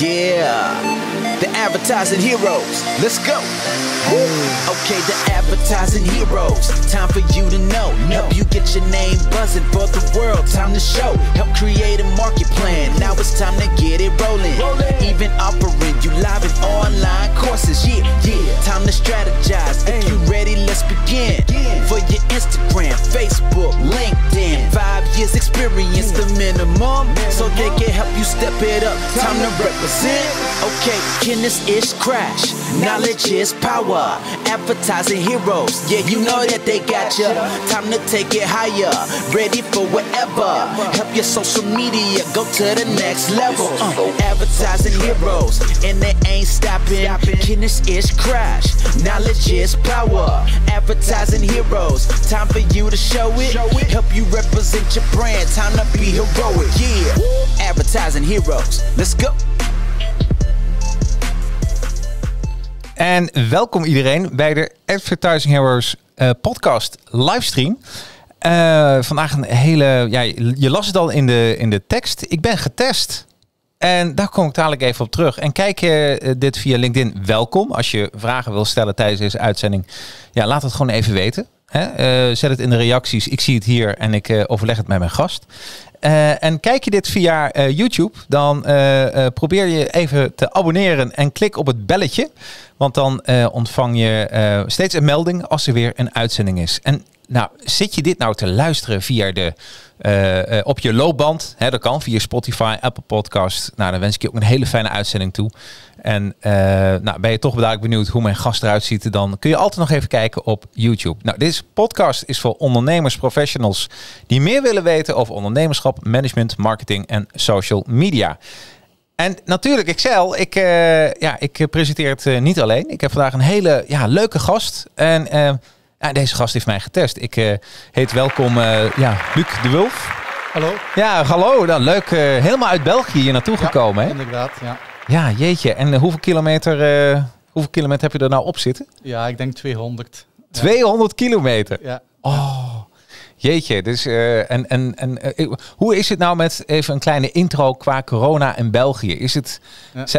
Yeah. The advertising heroes. Let's go. Okay, the advertising heroes. Time for you to know. Help you get your name buzzing for the world. Time to show. Help create a market plan. Now it's time to get it rolling. Even offering you live and online courses. Yeah, yeah. Time to strategize. If you ready, let's begin. For your Instagram, Facebook, LinkedIn. Five years experience, the minimum. So they can help you step it up. Time to represent. Okay making this crash. Knowledge is power. Advertising heroes, yeah, you know that they got ya. Time to take it higher. Ready for whatever. Help your social media go to the next level. advertising heroes, and they ain't stopping. Can is crash? Knowledge is power. Advertising heroes, time for you to show it. Help you represent your brand. Time to be heroic, yeah. Advertising heroes, let's go. En welkom iedereen bij de Advertising Heroes eh, podcast livestream. Eh, vandaag een hele, ja, je las het al in de, in de tekst. Ik ben getest. En daar kom ik dadelijk even op terug. En kijk je eh, dit via LinkedIn, welkom. Als je vragen wil stellen tijdens deze uitzending, ja, laat het gewoon even weten. Hè? zet het in de reacties. Ik zie het hier en ik overleg het met mijn gast. Eh, en kijk je dit via eh, YouTube, dan eh, probeer je even te abonneren en klik op het belletje. Want dan ontvang je steeds een melding als er weer een uitzending is. En nou, zit je dit nou te luisteren via de, eh, eh, op je loopband? Hè, dat kan via Spotify, Apple Podcast. Nou, dan wens ik je ook een hele fijne uitzending toe. En eh, nou, ben je toch dadelijk benieuwd hoe mijn gast eruit ziet, dan kun je altijd nog even kijken op YouTube. Nou, deze podcast is voor ondernemers, professionals die meer willen weten over ondernemerschap, management, marketing en social media. En natuurlijk, Excel, ik, ja, ik presenteer het niet alleen. Ik heb vandaag een hele ja, leuke gast. En deze gast heeft mij getest. Ik eh, heet welkom eh, ja, Luc de Wulf. Hallo. Ja, hallo. Dan leuk. Eh, helemaal uit België hier naartoe gekomen. Hè? Inderdaad, ja. Ja, jeetje. En hoeveel kilometer, hoeveel kilometer heb je er nou op zitten? Ja, ik denk 200. 200 kilometer? Ja. Oh, jeetje. Dus, en, en, en, hoe is het nou met even een kleine intro qua corona in België? Is het,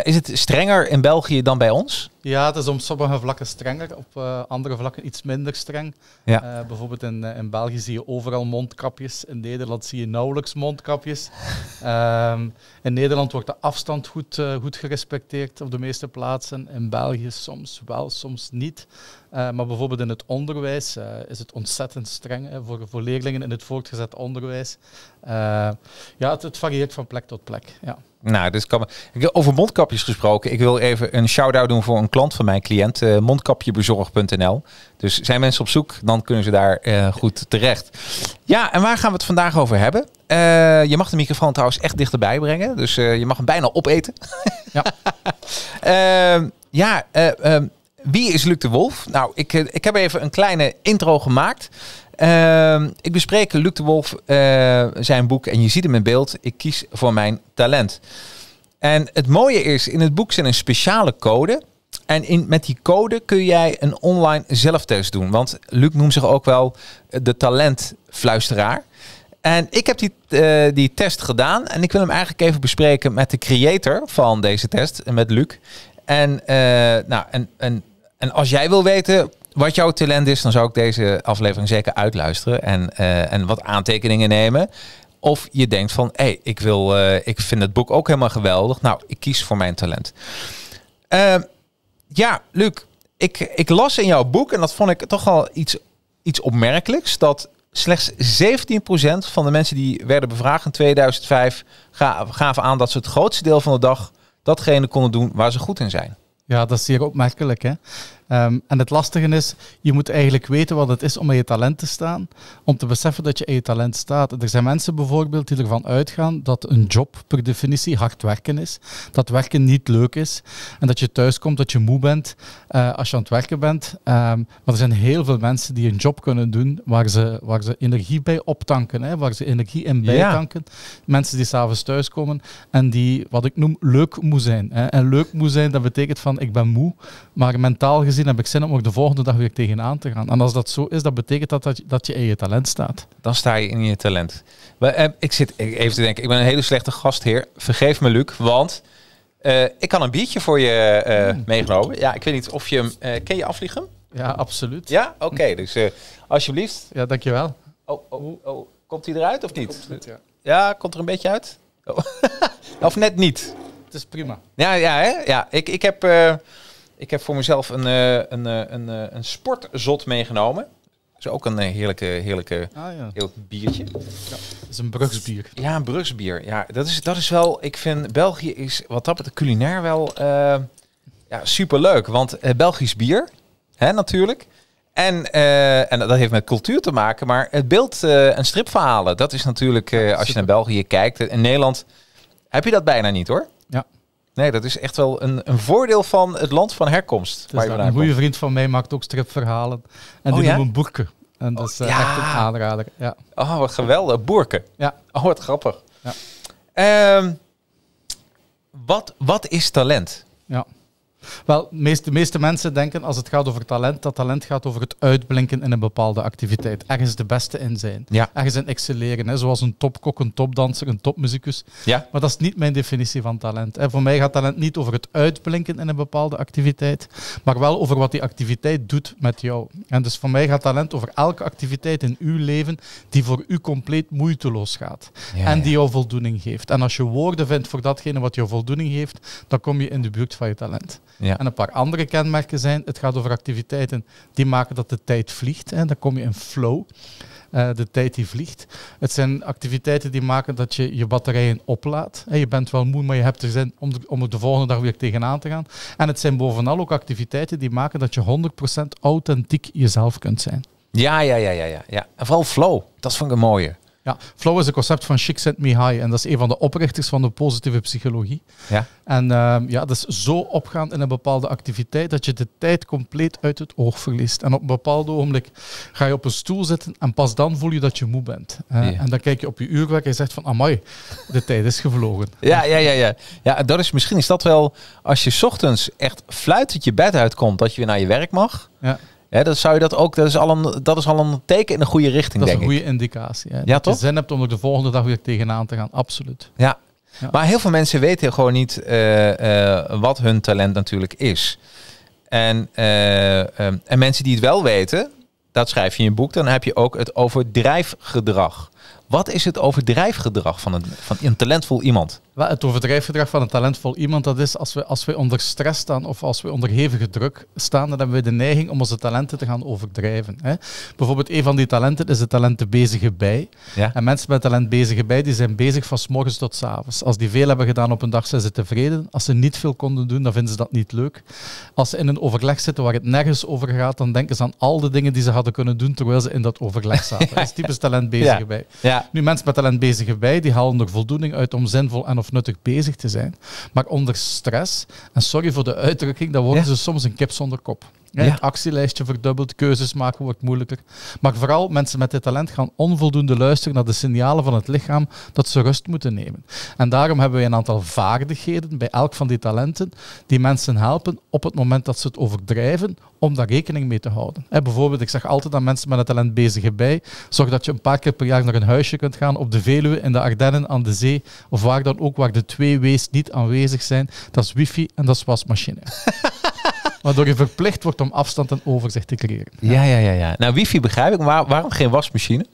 is het strenger in België dan bij ons? Ja, het is op sommige vlakken strenger, op eh, andere vlakken iets minder streng. Eh, bijvoorbeeld in, eh, in België zie je overal mondkapjes, in Nederland zie je nauwelijks mondkapjes. Ehm, in Nederland wordt de afstand goed, goed gerespecteerd op de meeste plaatsen. In België soms wel, soms niet. maar bijvoorbeeld in het onderwijs is het ontzettend streng voor, voor leerlingen in het voortgezet onderwijs. ja, het, het varieert van plek tot plek. Ja. Nou, dus kan Over mondkapjes gesproken. Ik wil even een shout-out doen voor een klant van mijn cliënt. Eh, mondkapjebezorg.nl Dus zijn mensen op zoek, dan kunnen ze daar eh, goed terecht. Ja, en waar gaan we het vandaag over hebben? Eh, je mag de microfoon trouwens echt dichterbij brengen. Dus je mag hem bijna opeten. Ja, ehm, ja ehm, wie is Luc de Wolf? Nou, ik, ik heb even een kleine intro gemaakt. Ehm, ik bespreek Luc de Wolf, eh, zijn boek en je ziet hem in beeld. Ik kies voor mijn talent. En het mooie is, in het boek zit een speciale code. En in, met die code kun jij een online zelftest doen. Want Luc noemt zich ook wel de talentfluisteraar. En ik heb die, eh, die test gedaan. En ik wil hem eigenlijk even bespreken met de creator van deze test. Met Luc. En, eh, nou, en, en als jij wil weten wat jouw talent is, dan zou ik deze aflevering zeker uitluisteren en, eh, en wat aantekeningen nemen. Of je denkt van, hé, hey, ik, wil, eh, ik vind het boek ook helemaal geweldig. Nou, ik kies voor mijn talent. Eh, ja, Luc, ik, ik las in jouw boek, en dat vond ik toch al iets, iets opmerkelijks, dat slechts 17% van de mensen die werden bevraagd in 2005 gaven aan dat ze het grootste deel van de dag datgene konden doen waar ze goed in zijn. Ja, dat is hier opmerkelijk. Hè? Ehm, en het lastige is, je moet eigenlijk weten wat het is om in je talent te staan, om te beseffen dat je in je talent staat. Er zijn mensen bijvoorbeeld die ervan uitgaan dat een job per definitie hard werken is, dat werken niet leuk is en dat je thuis komt, dat je moe bent eh, als je aan het werken bent. Um, maar er zijn heel veel mensen die een job kunnen doen waar ze, waar ze energie bij optanken, hè, waar ze energie in bijtanken. Mensen die s'avonds thuiskomen en die, wat ik noem, leuk moe zijn. Hè. En leuk moe zijn, dat betekent van ik ben moe, maar mentaal gezien gezien heb ik zin om ook de volgende dag weer tegenaan te gaan. En als dat zo is, dat betekent dat, dat, je, in je talent staat. Dan sta je in je talent. Eh, ik zit even te denken, ik ben een hele slechte gastheer. Vergeef me, Luc, want eh, ik kan een biertje voor je eh, hmm. meegenomen. Ja, ik weet niet of je hem... Uh, ken je afvliegen? Ja, absoluut. Ja? Oké, dus alsjeblieft. Ja, dankjewel. Oh, oh, oh, oh. Komt hij eruit of niet? ja. komt er een beetje uit? Oh. of net niet? Het is prima. Ja, ja, hè? ja. Ik, ik heb... Ik heb voor mezelf een, eh, een, eh, een, eh, een, sportzot meegenomen. Dat is ook een heerlijke, heerlijke ah, ja. heerlijk biertje. Ja, dat is een Brugsbier. Ja, een Brugsbier. Ja, dat is, dat is wel... Ik vind België is wat dat betreft culinair wel ja, superleuk. Want Belgisch bier, hè, natuurlijk. En, en dat heeft met cultuur te maken. Maar het beeld en stripverhalen, dat is natuurlijk... als je naar België kijkt, in Nederland heb je dat bijna niet hoor. Nee, dat is echt wel een, een voordeel van het land van herkomst. een goede vriend van mij maakt ook stripverhalen. En oh die ja? noemen boerken. En dat is eh, ja. echt een aanrader. Ja. Oh, geweldig. Boerken. Ja. Oh, wat grappig. Ja. Ehm, wat, wat is talent? Ja. Wel, de meeste, mensen denken als het gaat over talent, dat talent gaat over het uitblinken in een bepaalde activiteit. Ergens de beste in zijn. Ergens in excelleren. Hè? Zoals een topkok, een topdanser, een topmuzikus. Ja. Maar dat is niet mijn definitie van talent. Hè? Voor mij gaat talent niet over het uitblinken in een bepaalde activiteit, maar wel over wat die activiteit doet met jou. En dus voor mij gaat talent over elke activiteit in uw leven die voor u compleet moeiteloos gaat. en die jou voldoening geeft. En als je woorden vindt voor datgene wat jou voldoening geeft, dan kom je in de buurt van je talent. Ja. En een paar andere kenmerken zijn, het gaat over activiteiten die maken dat de tijd vliegt. Hè. Dan kom je in flow, eh, de tijd die vliegt. Het zijn activiteiten die maken dat je je batterijen oplaadt. Je bent wel moe, maar je hebt er zin om, de, om er de volgende dag weer tegenaan te gaan. En het zijn bovenal ook activiteiten die maken dat je 100% authentiek jezelf kunt zijn. Ja, ja, ja, ja, ja. ja. En vooral flow, dat vond ik een mooie. Ja, flow is een concept van Chic Sent Me High. En dat is een van de oprichters van de positieve psychologie. Ja. En ehm, ja, dat is zo opgaand in een bepaalde activiteit dat je de tijd compleet uit het oog verliest. En op een bepaald ogenblik ga je op een stoel zitten en pas dan voel je dat je moe bent. En dan kijk je op je uurwerk en je zegt van, amai, de tijd is gevlogen. Ja, ja, ja. ja. ja dat is, misschien is dat wel, als je ochtends echt fluitend je bed uitkomt, dat je weer naar je werk mag. Ja. Ja, dat zou je dat ook. Dat is al een, dat is al een teken in de goede richting. Dat is een goede indicatie. Hè? Ja, toch? je zin hebt om er de volgende dag weer tegenaan te gaan. Absoluut. Ja. Maar heel veel mensen weten gewoon niet eh, eh, wat hun talent natuurlijk is. En, eh, ehm, en mensen die het wel weten, dat schrijf je in je boek, dan heb je ook het overdrijfgedrag. Wat is het overdrijfgedrag van een, van een talentvol iemand? Het overdrijfgedrag van een talentvol iemand, dat is als we, als we onder stress staan of als we onder hevige druk staan, dan hebben we de neiging om onze talenten te gaan overdrijven. Hè? Bijvoorbeeld, een van die talenten is het talenten de bezige bij. Ja. En mensen met talent bezige bij, die zijn bezig van s morgens tot s avonds. Als die veel hebben gedaan op een dag, zijn ze tevreden. Als ze niet veel konden doen, dan vinden ze dat niet leuk. Als ze in een overleg zitten waar het nergens over gaat, dan denken ze aan al de dingen die ze hadden kunnen doen terwijl ze in dat overleg zaten. Dat is typisch talent bezige bij. Nu, mensen met talent bezige bij, die halen er voldoening uit om zinvol en of nuttig bezig te zijn. Maar onder stress, en sorry voor de uitdrukking, dan worden ze soms een kip zonder kop. Ja. Het actielijstje verdubbeld, keuzes maken wordt moeilijker. Maar vooral mensen met dit talent gaan onvoldoende luisteren naar de signalen van het lichaam dat ze rust moeten nemen. En daarom hebben we een aantal vaardigheden bij elk van die talenten die mensen helpen op het moment dat ze het overdrijven om daar rekening mee te houden. bijvoorbeeld, ik zeg altijd aan mensen met het talent bezig bij, zorg dat je een paar keer per jaar naar een huisje kunt gaan op de Veluwe, in de Ardennen, aan de zee of waar dan ook, waar de twee W's niet aanwezig zijn. Dat is wifi en dat is wasmachine. Waardoor je verplicht wordt om afstand en overzicht te creëren. Ja, ja, ja. ja. Nou, wifi begrijp ik, maar waarom geen wasmachine?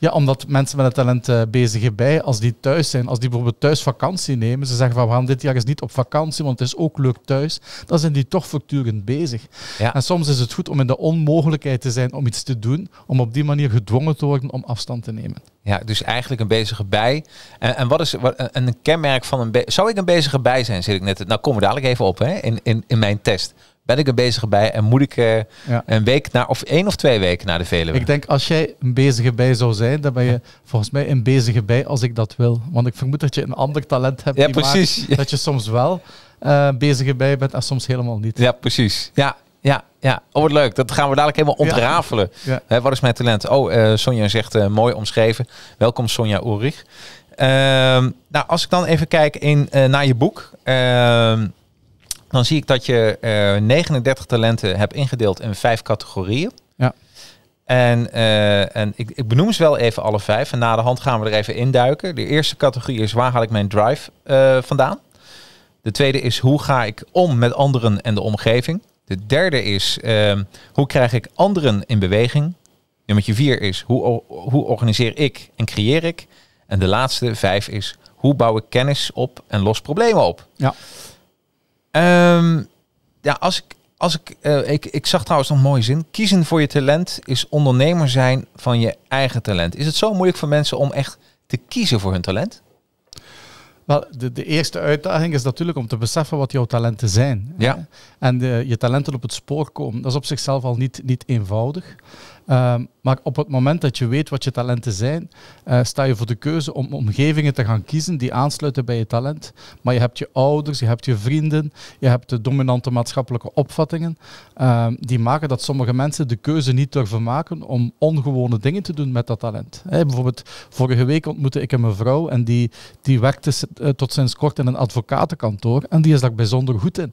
Ja, omdat mensen met het talent uh, bezig bij, als die thuis zijn, als die bijvoorbeeld thuis vakantie nemen, ze zeggen van we dit jaar is niet op vakantie, want het is ook leuk thuis, dan zijn die toch voortdurend bezig. Ja. En soms is het goed om in de onmogelijkheid te zijn om iets te doen, om op die manier gedwongen te worden om afstand te nemen. Ja, dus eigenlijk een bezige bij. En, en wat is een kenmerk van een. Zou ik een bezige bij zijn, zit ik net. Nou, komen we dadelijk even op hè, in, in, in mijn test ben ik een bezig bij en moet ik een week na, of één of twee weken naar de Vele? Ik denk als jij een bezige bij zou zijn, dan ben je volgens mij een bezige bij als ik dat wil. Want ik vermoed dat je een ander talent hebt. Ja, die precies. Maakt, dat je soms wel uh, bezige bij bent en soms helemaal niet. Ja, precies. Ja, ja, ja. Oh, wat leuk. Dat gaan we dadelijk helemaal ontrafelen. wat is mijn talent? Oh, eh, Sonja zegt eh, mooi omschreven. Welkom Sonja Ulrich. Ehm, nou, als ik dan even kijk in, naar je boek. Ehm, dan zie ik dat je 39 eh, talenten hebt ingedeeld in vijf categorieën. Ja. En, eh, en ik, ik, benoem ze wel even alle vijf. En na de hand gaan we er even induiken. De eerste categorie is waar haal ik mijn drive eh, vandaan? De tweede is hoe ga ik om met anderen en de omgeving? De derde is ehm, hoe krijg ik anderen in beweging? Nummer vier is hoe, hoe organiseer ik en creëer ik? En de laatste vijf is hoe bouw ik kennis op en los problemen op? Ja. Ehm, ja, als ik, als ik, eh, ik, ik zag trouwens nog een mooie zin. Kiezen voor je talent is ondernemer zijn van je eigen talent. Is het zo moeilijk voor mensen om echt te kiezen voor hun talent? Wel, de, de, eerste uitdaging is natuurlijk om te beseffen wat jouw talenten zijn. Ja. En de, eh, je talenten op het spoor komen. Dat is op zichzelf al niet, niet eenvoudig. Ehm, maar op het moment dat je weet wat je talenten zijn, eh, sta je voor de keuze om omgevingen te gaan kiezen die aansluiten bij je talent. Maar je hebt je ouders, je hebt je vrienden, je hebt de dominante maatschappelijke opvattingen. Ehm, die maken dat sommige mensen de keuze niet durven maken om ongewone dingen te doen met dat talent. bijvoorbeeld, vorige week ontmoette ik een mevrouw en die, die werkte eh, tot sinds kort in een advocatenkantoor en die is daar bijzonder goed in.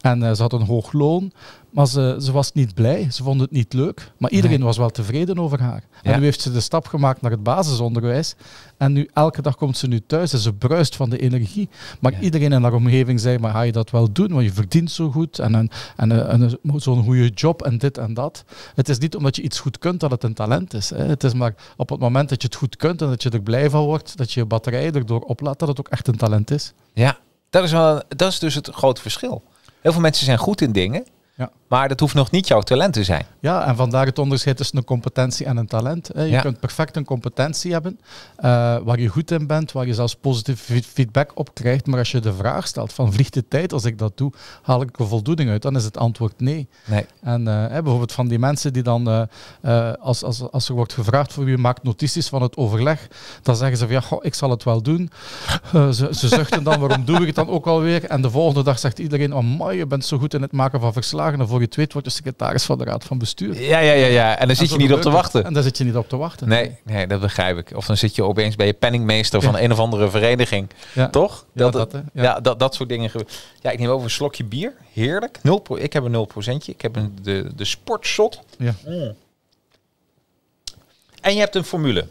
En eh, ze had een hoog loon. Maar ze, ze was niet blij, ze vond het niet leuk. Maar iedereen was wel tevreden over haar. En nu heeft ze de stap gemaakt naar het basisonderwijs. En nu elke dag komt ze nu thuis en ze bruist van de energie. Maar iedereen in haar omgeving zei, maar ga je dat wel doen? Want je verdient zo goed en, een, en, een, zo'n goede job en dit en dat. Het is niet omdat je iets goed kunt dat het een talent is. Hè. Het is maar op het moment dat je het goed kunt en dat je er blij van wordt, dat je je batterij erdoor oplaat, dat het ook echt een talent is. Ja, dat is, wel, dat is dus het grote verschil. Heel veel mensen zijn goed in dingen. Ja. Maar dat hoeft nog niet jouw talent te zijn. Ja, en vandaar het onderscheid tussen een competentie en een talent. Je kunt perfect een competentie hebben eh, waar je goed in bent, waar je zelfs positieve feedback op krijgt. Maar als je de vraag stelt van vliegt de tijd als ik dat doe, haal ik er voldoening uit? Dan is het antwoord nee. nee. En eh, bijvoorbeeld van die mensen die dan, eh, als, als, als er wordt gevraagd voor wie maakt notities van het overleg, dan zeggen ze van ja, ik zal het wel doen. ze, ze zuchten dan, waarom doe ik het dan ook alweer? En de volgende dag zegt iedereen, oh mooi, je bent zo goed in het maken van verslagen. voor getweet wordt de secretaris van de Raad van Bestuur. Ja, ja, ja. ja. En dan zit je niet op te wachten. En dan zit je niet op te wachten. Nee, nee, dat begrijp ik. Of dan zit je opeens bij je penningmeester van een of andere vereniging. Toch? Dat, dat, ja, dat, dat soort dingen. Ja, ik neem over een slokje bier. Heerlijk. Nul ik heb een 0 procentje. Ik heb een, de, de sportshot. Ja. Mm. En je hebt een formule.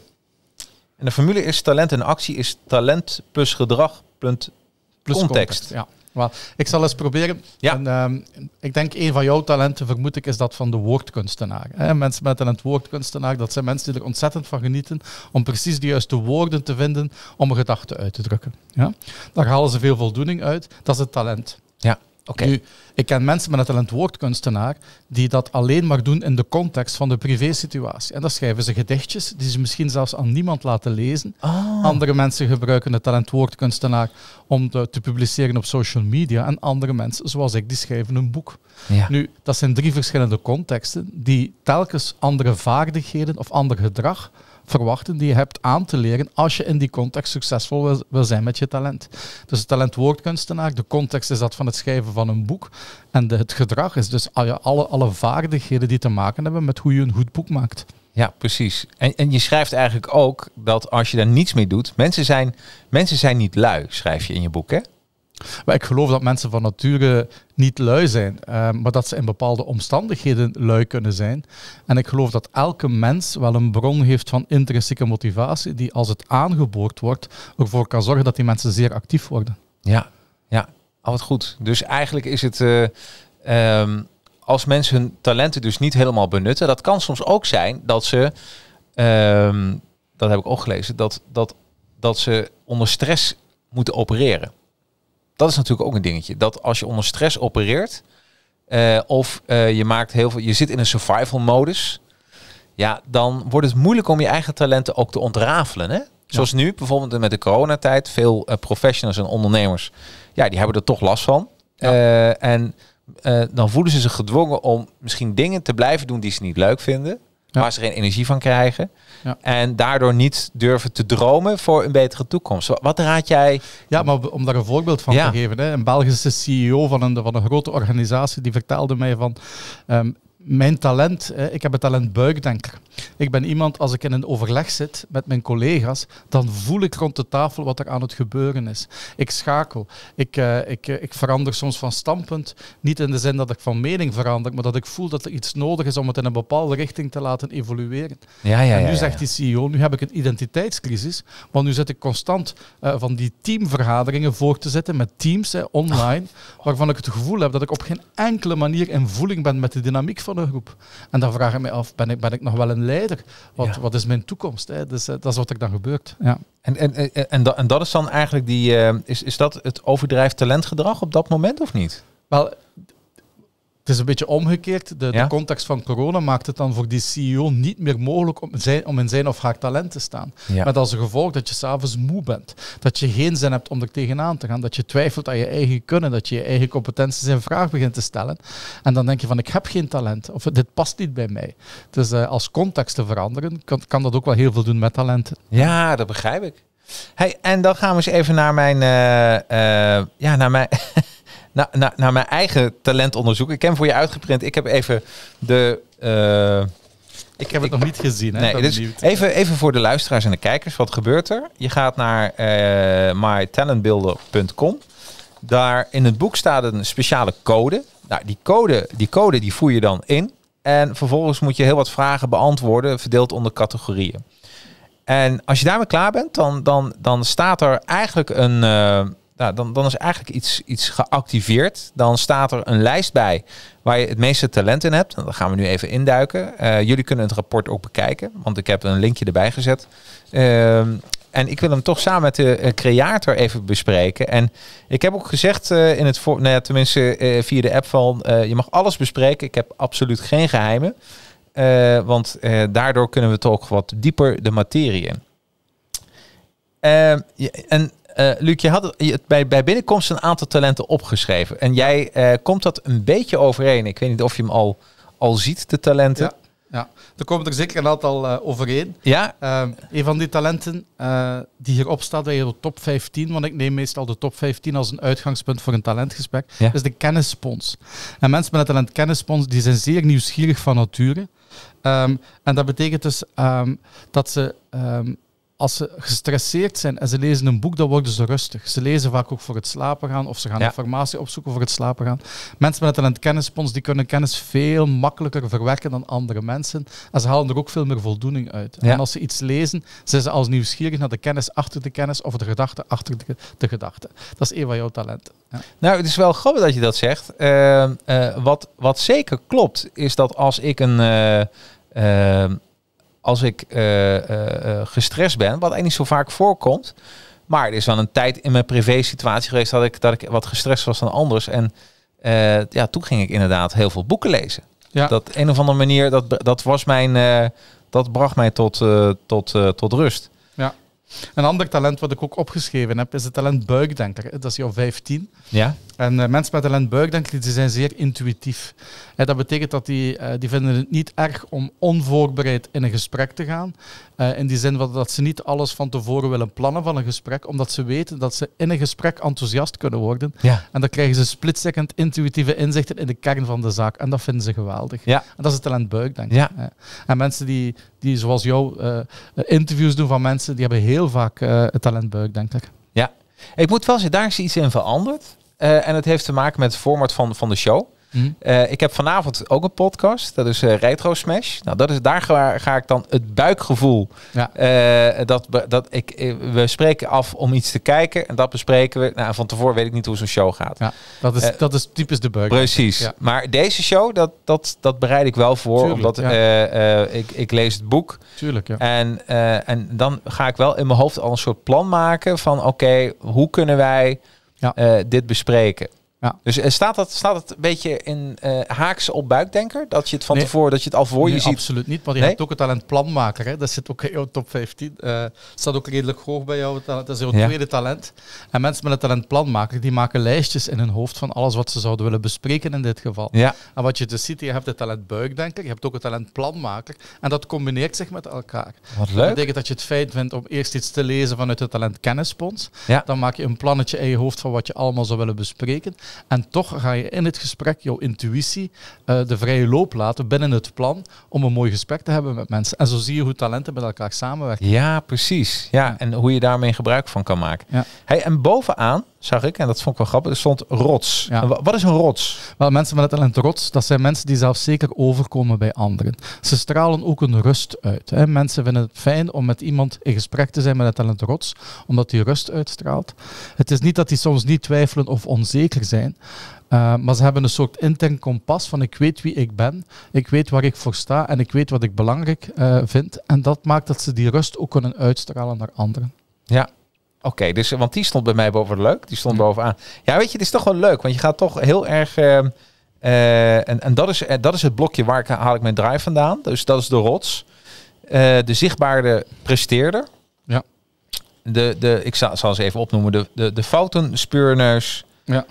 En de formule is talent en actie is talent plus gedrag plus context ja ik zal eens proberen. Ehm, ik denk een van jouw talenten, vermoed ik, is dat van de woordkunstenaar. Mensen met een woordkunstenaar, dat zijn mensen die er ontzettend van genieten om precies de juiste woorden te vinden om een gedachte uit te drukken. Ja? Daar halen ze veel voldoening uit. Dat is het talent. Ja. Nu, ik ken mensen met het talent woordkunstenaar die dat alleen maar doen in de context van de privésituatie. En dan schrijven ze gedichtjes die ze misschien zelfs aan niemand laten lezen. Ah. Andere mensen gebruiken het talent woordkunstenaar om te, publiceren op social media. En andere mensen, zoals ik, die schrijven een boek. Nu, dat zijn drie verschillende contexten die telkens andere vaardigheden of ander gedrag verwachten die je hebt aan te leren als je in die context succesvol wil, wil zijn met je talent. Dus het talent woordkunstenaar, de context is dat van het schrijven van een boek en het gedrag is dus alle, alle vaardigheden die te maken hebben met hoe je een goed boek maakt. Ja, precies. En, en je schrijft eigenlijk ook dat als je daar niets mee doet, mensen zijn, mensen zijn niet lui, schrijf je in je boek, hè? Maar ik geloof dat mensen van nature niet lui zijn, ehm, maar dat ze in bepaalde omstandigheden lui kunnen zijn. En ik geloof dat elke mens wel een bron heeft van intrinsieke motivatie, die als het aangeboord wordt, ervoor kan zorgen dat die mensen zeer actief worden. Ja, ja, al wat goed. Dus eigenlijk is het. Eh, ehm, als mensen hun talenten dus niet helemaal benutten, dat kan soms ook zijn dat ze. Ehm, dat heb ik ook gelezen, dat, dat, dat ze onder stress moeten opereren dat is natuurlijk ook een dingetje. Dat als je onder stress opereert, eh, of eh, je maakt heel veel, je zit in een survival modus. Ja, dan wordt het moeilijk om je eigen talenten ook te ontrafelen. Hè? Zoals nu, bijvoorbeeld met de coronatijd, veel eh, professionals en ondernemers, ja, die hebben er toch last van. en dan voelen ze zich gedwongen om misschien dingen te blijven doen die ze niet leuk vinden. Ja. Waar ze geen energie van krijgen. Ja. En daardoor niet durven te dromen voor een betere toekomst. Wat raad jij? Ja, maar om daar een voorbeeld van te geven. Hè. Een Belgische CEO van een, van een grote organisatie die vertelde mij van... Ehm, mijn talent, ik heb het talent buikdenker. Ik ben iemand, als ik in een overleg zit met mijn collega's, dan voel ik rond de tafel wat er aan het gebeuren is. Ik schakel. Ik, eh, ik, eh, ik verander soms van standpunt. Niet in de zin dat ik van mening verander, maar dat ik voel dat er iets nodig is om het in een bepaalde richting te laten evolueren. Ja, ja, en nu zegt die CEO, nu heb ik een identiteitscrisis, want nu zit ik constant eh, van die teamvergaderingen voor te zetten met teams online, waarvan ik het gevoel heb dat ik op geen enkele manier in voeling ben met de dynamiek van een groep. En dan vraag ik me af, ben ik, ben ik nog wel in leider? Wat, wat is mijn toekomst? Hè? Dus eh, dat is wat er dan gebeurt. Ja. En, en, en, en, dat, en dat is dan eigenlijk die, eh, is, is dat het overdrijft talentgedrag op dat moment of niet? Wel, het is een beetje omgekeerd. De, de, context van corona maakt het dan voor die CEO niet meer mogelijk om, zijn, om in zijn of haar talent te staan. Met als gevolg dat je s'avonds moe bent. Dat je geen zin hebt om er tegenaan te gaan. Dat je twijfelt aan je eigen kunnen. Dat je je eigen competenties in vraag begint te stellen. En dan denk je van ik heb geen talent. Of dit past niet bij mij. Dus eh, als context te veranderen kan, kan dat ook wel heel veel doen met talenten. Ja, dat begrijp ik. Hey, en dan gaan we eens even naar mijn... Eh, eh, ja, naar mijn... naar, mijn eigen talentonderzoek. Ik heb voor je uitgeprint. Ik heb even de. Eh, ik heb het nog niet gezien. Hè? Nee, dus even, even voor de luisteraars en de kijkers. Wat gebeurt er? Je gaat naar uh, eh, mytalentbuilder.com. Daar in het boek staat een speciale code. Nou, die code die, code, die voer je dan in. En vervolgens moet je heel wat vragen beantwoorden, verdeeld onder categorieën. En als je daarmee klaar bent, dan, dan, dan staat er eigenlijk een, eh, nou, dan, dan is eigenlijk iets, iets geactiveerd. Dan staat er een lijst bij waar je het meeste talent in hebt. Daar gaan we nu even induiken. Eh, jullie kunnen het rapport ook bekijken, want ik heb een linkje erbij gezet. Ehm, en ik wil hem toch samen met de eh, creator even bespreken. En ik heb ook gezegd eh, in het voor, nou ja, tenminste via de app van je mag alles bespreken. Ik heb absoluut geen geheimen. want daardoor kunnen we toch wat dieper de materie in. Ehm, en uh, Luc, je had het bij, bij binnenkomst een aantal talenten opgeschreven. En jij eh, komt dat een beetje overeen. Ik weet niet of je hem al, al ziet, de talenten. Ja, ja. er komen er zeker een aantal uh, overeen. Ja? Ehm, een van die talenten die hierop staat bij de top 15, want ik neem meestal de top 15 als een uitgangspunt voor een talentgesprek, is de kennispons. En mensen met een talent kennispons die zijn zeer nieuwsgierig van nature. Ehm, en dat betekent dus ehm, dat ze als ze gestresseerd zijn en ze lezen een boek, dan worden ze rustig. Ze lezen vaak ook voor het slapen gaan of ze gaan informatie opzoeken voor het slapen gaan. Mensen met een kennispons die kunnen kennis veel makkelijker verwerken dan andere mensen. En ze halen er ook veel meer voldoening uit. En als ze iets lezen, zijn ze als nieuwsgierig naar de kennis achter de kennis of de gedachte achter de, de gedachte. Dat is een van jouw talenten. Nou, het is wel grappig dat je dat zegt. Ehm, eh, wat, wat zeker klopt, is dat als ik een... Eh, ehm, als ik uh, gestrest ben, wat eigenlijk niet zo vaak voorkomt. Maar er is wel een tijd in mijn privé situatie geweest dat ik, dat ik wat gestrest was dan anders. En ja, toen ging ik inderdaad heel veel boeken lezen. Ja. Dat een of andere manier, dat, dat was mijn, dat bracht mij tot, tot, tot rust. Ja. Een ander talent wat ik ook opgeschreven heb, is het talent buikdenker. Dat is jouw 15. Ja. En mensen met talent buikdenker die zijn zeer intuïtief dat betekent dat die, eh, die vinden het niet erg om onvoorbereid in een gesprek te gaan. Uh, in die zin dat ze niet alles van tevoren willen plannen van een gesprek, omdat ze weten dat ze in een gesprek enthousiast kunnen worden. En dan krijgen ze splitsecond intuïtieve inzichten in de kern van de zaak. En dat vinden ze geweldig. Ja. En dat is het talent ik. Ja. en mensen die, die zoals jou eh, interviews doen van mensen, die hebben heel vaak het talent ik. Ja. Ik moet wel zeggen, daar is iets in veranderd. en het heeft te maken met het format van, van de show. Mhm. Eh, ik heb vanavond ook een podcast. Dat is eh, Retro Smash. Nou, dat is, daar ga, ga ik dan het buikgevoel. Ja. Eh, dat, dat ik, we spreken af om iets te kijken. En dat bespreken we. Nou, van tevoren weet ik niet hoe zo'n show gaat. Ja, dat, is, dat is typisch de buik. Precies. Maar deze show, dat, dat, dat bereid ik wel voor. omdat ik, ik lees het boek. Tuurlijk, ja. En, en dan ga ik wel in mijn hoofd al een soort plan maken. Van oké, hoe kunnen wij dit bespreken? Ja. Dus eh, staat, dat, staat het een beetje in uh, haaks op buikdenker? Dat je het van tevoren, dat je het al voor je ziet? absoluut niet. Maar je hebt ook het talent planmaker. Hè? Dat zit ook in jouw top 15. Uh, eh, staat ook redelijk hoog bij jou. Dat is jouw tweede talent. En mensen met een talent planmaker, die maken lijstjes in hun hoofd van alles wat ze zouden willen bespreken in dit geval. En wat je dus ziet, je hebt het talent buikdenker, je hebt ook het talent planmaker. En dat combineert zich met elkaar. Wat leuk. Dat betekent dat je het fijn vindt om eerst iets te lezen vanuit het talent kennispons. Dan maak je een plannetje in je hoofd van wat je allemaal zou willen bespreken. En toch ga je in het gesprek jouw intuïtie eh, de vrije loop laten binnen het plan om een mooi gesprek te hebben met mensen. En zo zie je hoe talenten met elkaar samenwerken. Ja, precies. Ja, en hoe je daarmee gebruik van kan maken. Ja. Hey, en bovenaan zag ik. En dat vond ik wel grappig. Er stond rots. Wat is een rots? Wel, mensen met het talent rots, dat zijn mensen die zeker overkomen bij anderen. Ze stralen ook een rust uit. Hè. Mensen vinden het fijn om met iemand in gesprek te zijn met het talent rots, omdat die rust uitstraalt. Het is niet dat die soms niet twijfelen of onzeker zijn, eh, maar ze hebben een soort intern kompas van ik weet wie ik ben, ik weet waar ik voor sta en ik weet wat ik belangrijk eh, vind. En dat maakt dat ze die rust ook kunnen uitstralen naar anderen. Ja, Oké, dus, want die stond bij mij boven leuk. Die stond bovenaan. Ja, weet je, het is toch wel leuk. Want je gaat toch heel erg. Ehm, eh, en en dat, is, eh, dat is het blokje waar ik, haal ik mijn drive vandaan. Dus dat is de rots. Eh, de zichtbare presteerder. Ja. De, de, ik zal, zal ze even opnoemen. De, de, de foutenspeurners. Ja.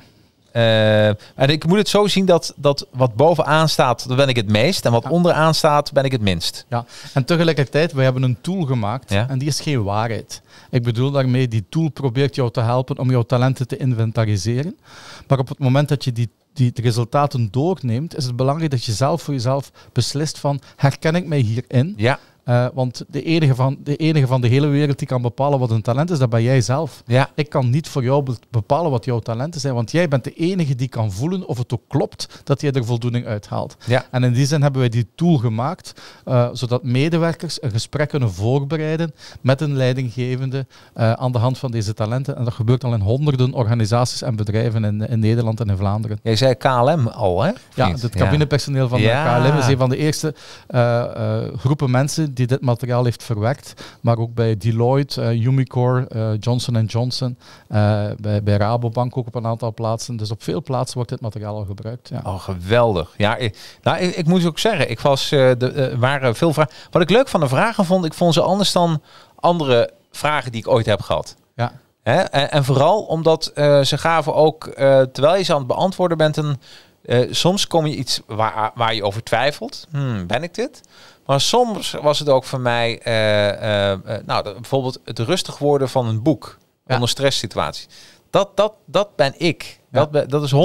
Eh, en ik moet het zo zien dat, dat wat bovenaan staat, dan ben ik het meest. En wat onderaan staat, ben ik het minst. Ja, en tegelijkertijd, we hebben een tool gemaakt en die is geen waarheid. Ik bedoel daarmee, die tool probeert jou te helpen om jouw talenten te inventariseren. Maar op het moment dat je die die resultaten doorneemt, is het belangrijk dat je zelf voor jezelf beslist van herken ik mij hierin? Ja. Eh, want de enige, van, de enige van de hele wereld die kan bepalen wat een talent is, dat ben jij zelf. Ja. Ik kan niet voor jou bepalen wat jouw talenten zijn, want jij bent de enige die kan voelen of het ook klopt dat jij er voldoening uithaalt. Ja. En in die zin hebben wij die tool gemaakt, eh, zodat medewerkers een gesprek kunnen voorbereiden met een leidinggevende eh, aan de hand van deze talenten. En dat gebeurt al in honderden organisaties en bedrijven in, in Nederland en in Vlaanderen. Jij zei KLM al, hè? Ja, het cabinepersoneel van de KLM is een van de eerste groepen mensen die dit materiaal heeft verwerkt, maar ook bij Deloitte, uh, Umicore, uh, Johnson Johnson, eh, bij, bij, Rabobank ook op een aantal plaatsen. Dus op veel plaatsen wordt dit materiaal al gebruikt. Ja. Oh, geweldig. Ja, nou, ik, nou, ik, moet ook zeggen, ik was, de, waren veel vragen. Wat ik leuk van de vragen vond, ik vond ze anders dan andere vragen die ik ooit heb gehad. Ja. Hè? En, en, vooral omdat ze gaven ook, terwijl je ze aan het beantwoorden bent, een eh, soms kom je iets waar, waar je over twijfelt. Hmm, ben ik dit? Maar soms was het ook voor mij, eh, eh, nou, bijvoorbeeld het rustig worden van een boek ja. onder stresssituatie. Dat, dat, dat ben ik. Dat, dat is 100%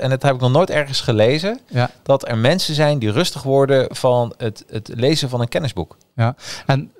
en dat heb ik nog nooit ergens gelezen. Ja. Dat er mensen zijn die rustig worden van het, het lezen van een kennisboek. Ja, en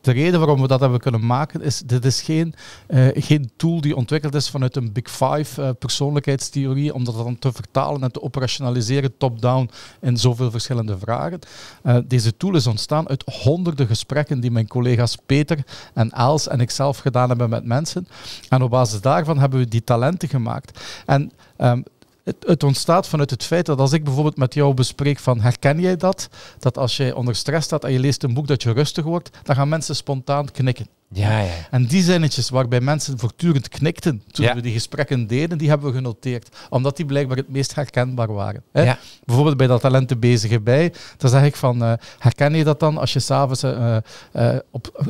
de, reden waarom we dat hebben kunnen maken is, dit is geen, eh, geen tool die ontwikkeld is vanuit een Big Five eh, persoonlijkheidstheorie, om dat dan te vertalen en te operationaliseren top-down in zoveel verschillende vragen. Eh, deze tool is ontstaan uit honderden gesprekken die mijn collega's Peter en Els en ikzelf gedaan hebben met mensen. En op basis daarvan hebben we die talenten gemaakt. En ehm, het, het, ontstaat vanuit het feit dat als ik bijvoorbeeld met jou bespreek van herken jij dat? Dat als jij onder stress staat en je leest een boek dat je rustig wordt, dan gaan mensen spontaan knikken. Ja, ja. En die zinnetjes waarbij mensen voortdurend knikten toen we die gesprekken deden, die hebben we genoteerd. Omdat die blijkbaar het meest herkenbaar waren. Hè? Ja. Bijvoorbeeld bij dat talenten bezige bij, dan zeg ik van, eh, herken je dat dan als je s'avonds uh,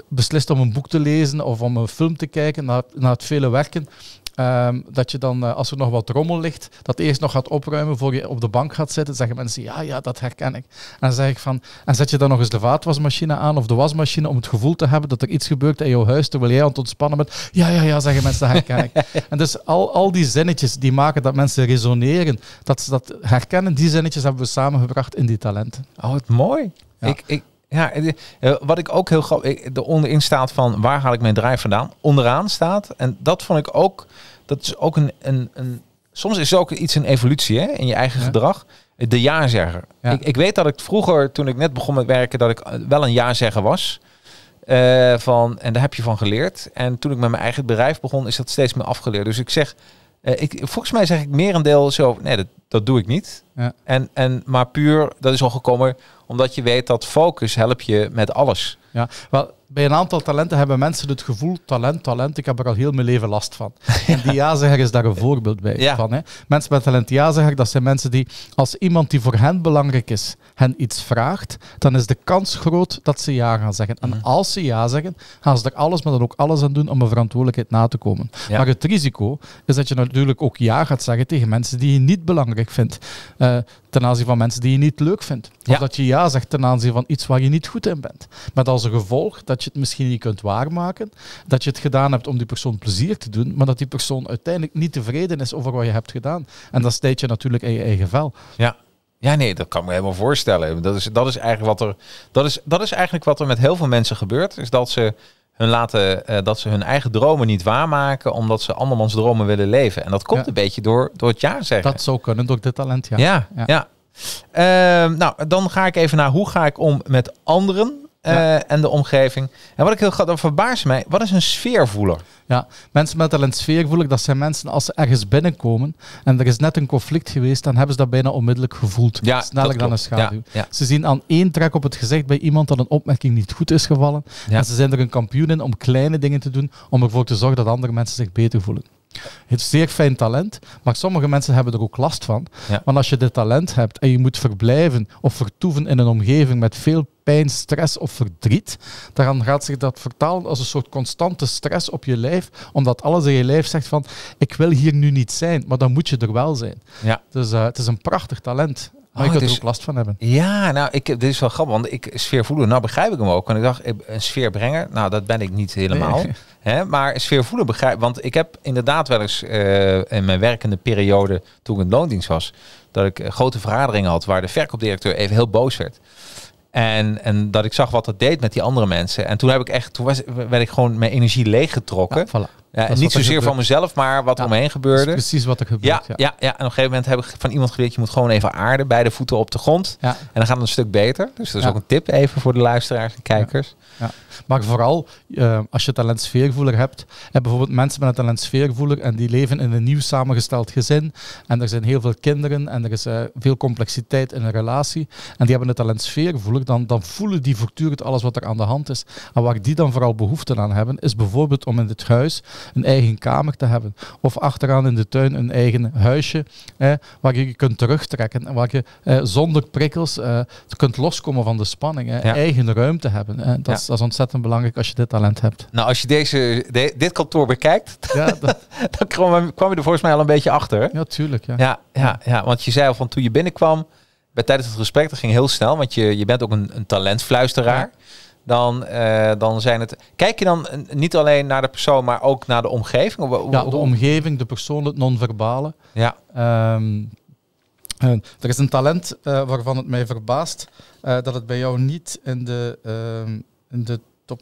beslist om een boek te lezen of om een film te kijken, na naar het vele werken, Ehm, dat je dan, eh, als er nog wat rommel ligt, dat eerst nog gaat opruimen voor je op de bank gaat zitten. zeggen mensen, ja, ja, dat herken ik. En dan zeg ik van, en zet je dan nog eens de vaatwasmachine aan of de wasmachine om het gevoel te hebben dat er iets gebeurt in jouw huis terwijl jij aan het ontspannen bent. Ja, ja, ja, zeggen mensen, dat herken ik. en dus al, al die zinnetjes die maken dat mensen resoneren, dat ze dat herkennen, die zinnetjes hebben we samengebracht in die talenten. Oh, wat mooi. Ja. ik, ja, eh, wat ik ook heel grappig, de onderin staat van waar haal ik mijn drijf vandaan? Onderaan staat, en dat vond ik ook, dat is ook een, een, een soms is ook iets een evolutie hè, in je eigen gedrag. De ja Ik, ik, weet dat ik vroeger, toen ik net begon met werken, dat ik eh, wel een ja was. Eh, van, en daar heb je van geleerd. En toen ik met mijn eigen bedrijf begon, is dat steeds meer afgeleerd. Dus ik zeg eh, ik, volgens mij zeg ik merendeel zo, nee, dat, dat doe ik niet. Ja. En, en, maar puur, dat is al gekomen omdat je weet dat focus helpt je met alles. Ja, wel, bij een aantal talenten hebben mensen het gevoel, talent, talent, ik heb er al heel mijn leven last van. En die ja-zegger is daar een voorbeeld bij van. Hè. Mensen met talent ja-zegger, dat zijn mensen die, als iemand die voor hen belangrijk is, hen iets vraagt, dan is de kans groot dat ze ja gaan zeggen. En mhm. als ze ja zeggen, gaan ze er alles, maar dan ook alles aan doen om een verantwoordelijkheid na te komen. Maar het risico is dat je natuurlijk ook ja gaat zeggen tegen mensen die je niet belangrijk vindt. Eh, ten aanzien van mensen die je niet leuk vindt. Of dat je ja zegt ten aanzien van iets waar je niet goed in bent. Met als gevolg dat je het misschien niet kunt waarmaken, dat je het gedaan hebt om die persoon plezier te doen, maar dat die persoon uiteindelijk niet tevreden is over wat je hebt gedaan. En dat steed je natuurlijk in je eigen vel. Ja. Ja, nee, dat kan me helemaal voorstellen. Dat is, dat is, eigenlijk, wat er, dat is, dat is eigenlijk wat er met heel veel mensen gebeurt. Is dat ze hun laten eh, dat ze hun eigen dromen niet waarmaken, omdat ze andermans dromen willen leven. En dat komt een beetje door, door het jaar zeggen. Dat zou kunnen, eh, door dit talent, ja. Ja, ja. Ehm, nou, dan ga ik even naar hoe ga ik om met anderen. Eh, en de omgeving. En wat ik heel graag, verbaas mij, wat is een sfeervoeler? Ja, mensen met talent een sfeervoeler, dat zijn mensen als ze ergens binnenkomen en er is net een conflict geweest, dan hebben ze dat bijna onmiddellijk gevoeld. Sneller dan een schaduw. ze zien aan één trek op het gezicht bij iemand dat een opmerking niet goed is gevallen. En ze zijn er een kampioen in om kleine dingen te doen, om ervoor te zorgen dat andere mensen zich beter voelen. Het is zeer fijn talent, maar sommige mensen hebben er ook last van. Want als je dit talent hebt en je moet verblijven of vertoeven in een omgeving met veel stress of verdriet, dan gaat zich dat vertalen als een soort constante stress op je lijf, omdat alles in je lijf zegt van, ik wil hier nu niet zijn, maar dan moet je er wel zijn. Ja. Dus uh, het is een prachtig talent. Maar oh, ik dus er ook last van hebben. Ja, nou, ik, dit is wel grappig, want ik sfeer voelen, nou begrijp ik hem ook. En ik dacht, eh, een sfeerbrenger, nou, dat ben ik niet helemaal. Nee. Hè? Maar voelen, begrijp want ik heb inderdaad wel eens eh, in mijn werkende periode, toen ik loondienst was, dat ik grote vergaderingen had waar de verkoopdirecteur even heel boos werd. En, en dat ik zag wat dat deed met die andere mensen. En toen, heb ik echt, toen was, werd ik gewoon mijn energie leeggetrokken. Ja, niet zozeer van mezelf, maar wat ja, er omheen gebeurde. Precies wat er gebeurde. Ja, ja. ja, en op een gegeven moment heb ik van iemand geleerd, je moet gewoon even aarden, beide voeten op de grond. Ja. En dan gaat het een stuk beter. Dus dat is ook een tip even voor de luisteraars en kijkers. Maar vooral eh, als je talentsfeervoeler hebt, en bijvoorbeeld mensen met een talentsfeervoeler en die leven in een nieuw samengesteld gezin. En er zijn heel veel kinderen en er is eh, veel complexiteit in een relatie. En die hebben een talentsfeergevoeler, dan, dan voelen die voortdurend alles wat er aan de hand is. En waar die dan vooral behoefte aan hebben, is bijvoorbeeld om in dit huis een eigen kamer te hebben. Of achteraan in de tuin een eigen huisje eh, waar je je kunt terugtrekken. En waar je eh, zonder prikkels eh, kunt loskomen van de spanning. Ja. Eigen ruimte hebben. Dat, is, dat, is, ontzettend belangrijk als je dit talent hebt. Nou, als je deze, dit kantoor bekijkt, dan kwam, je er volgens mij al een beetje achter. Ja, tuurlijk. Ja. Ja, ja, ja, want je zei al van toen je binnenkwam, bij tijdens het gesprek, dat ging heel snel, want je, je bent ook een, een talentfluisteraar dan, eh, dan zijn het. Kijk je dan niet alleen naar de persoon, maar ook naar de omgeving? Ja, de omgeving, de persoon, het non-verbale. Ja. Ehm, eh, er is een talent eh, waarvan het mij verbaast dat het bij jou niet in de, ehm, in de top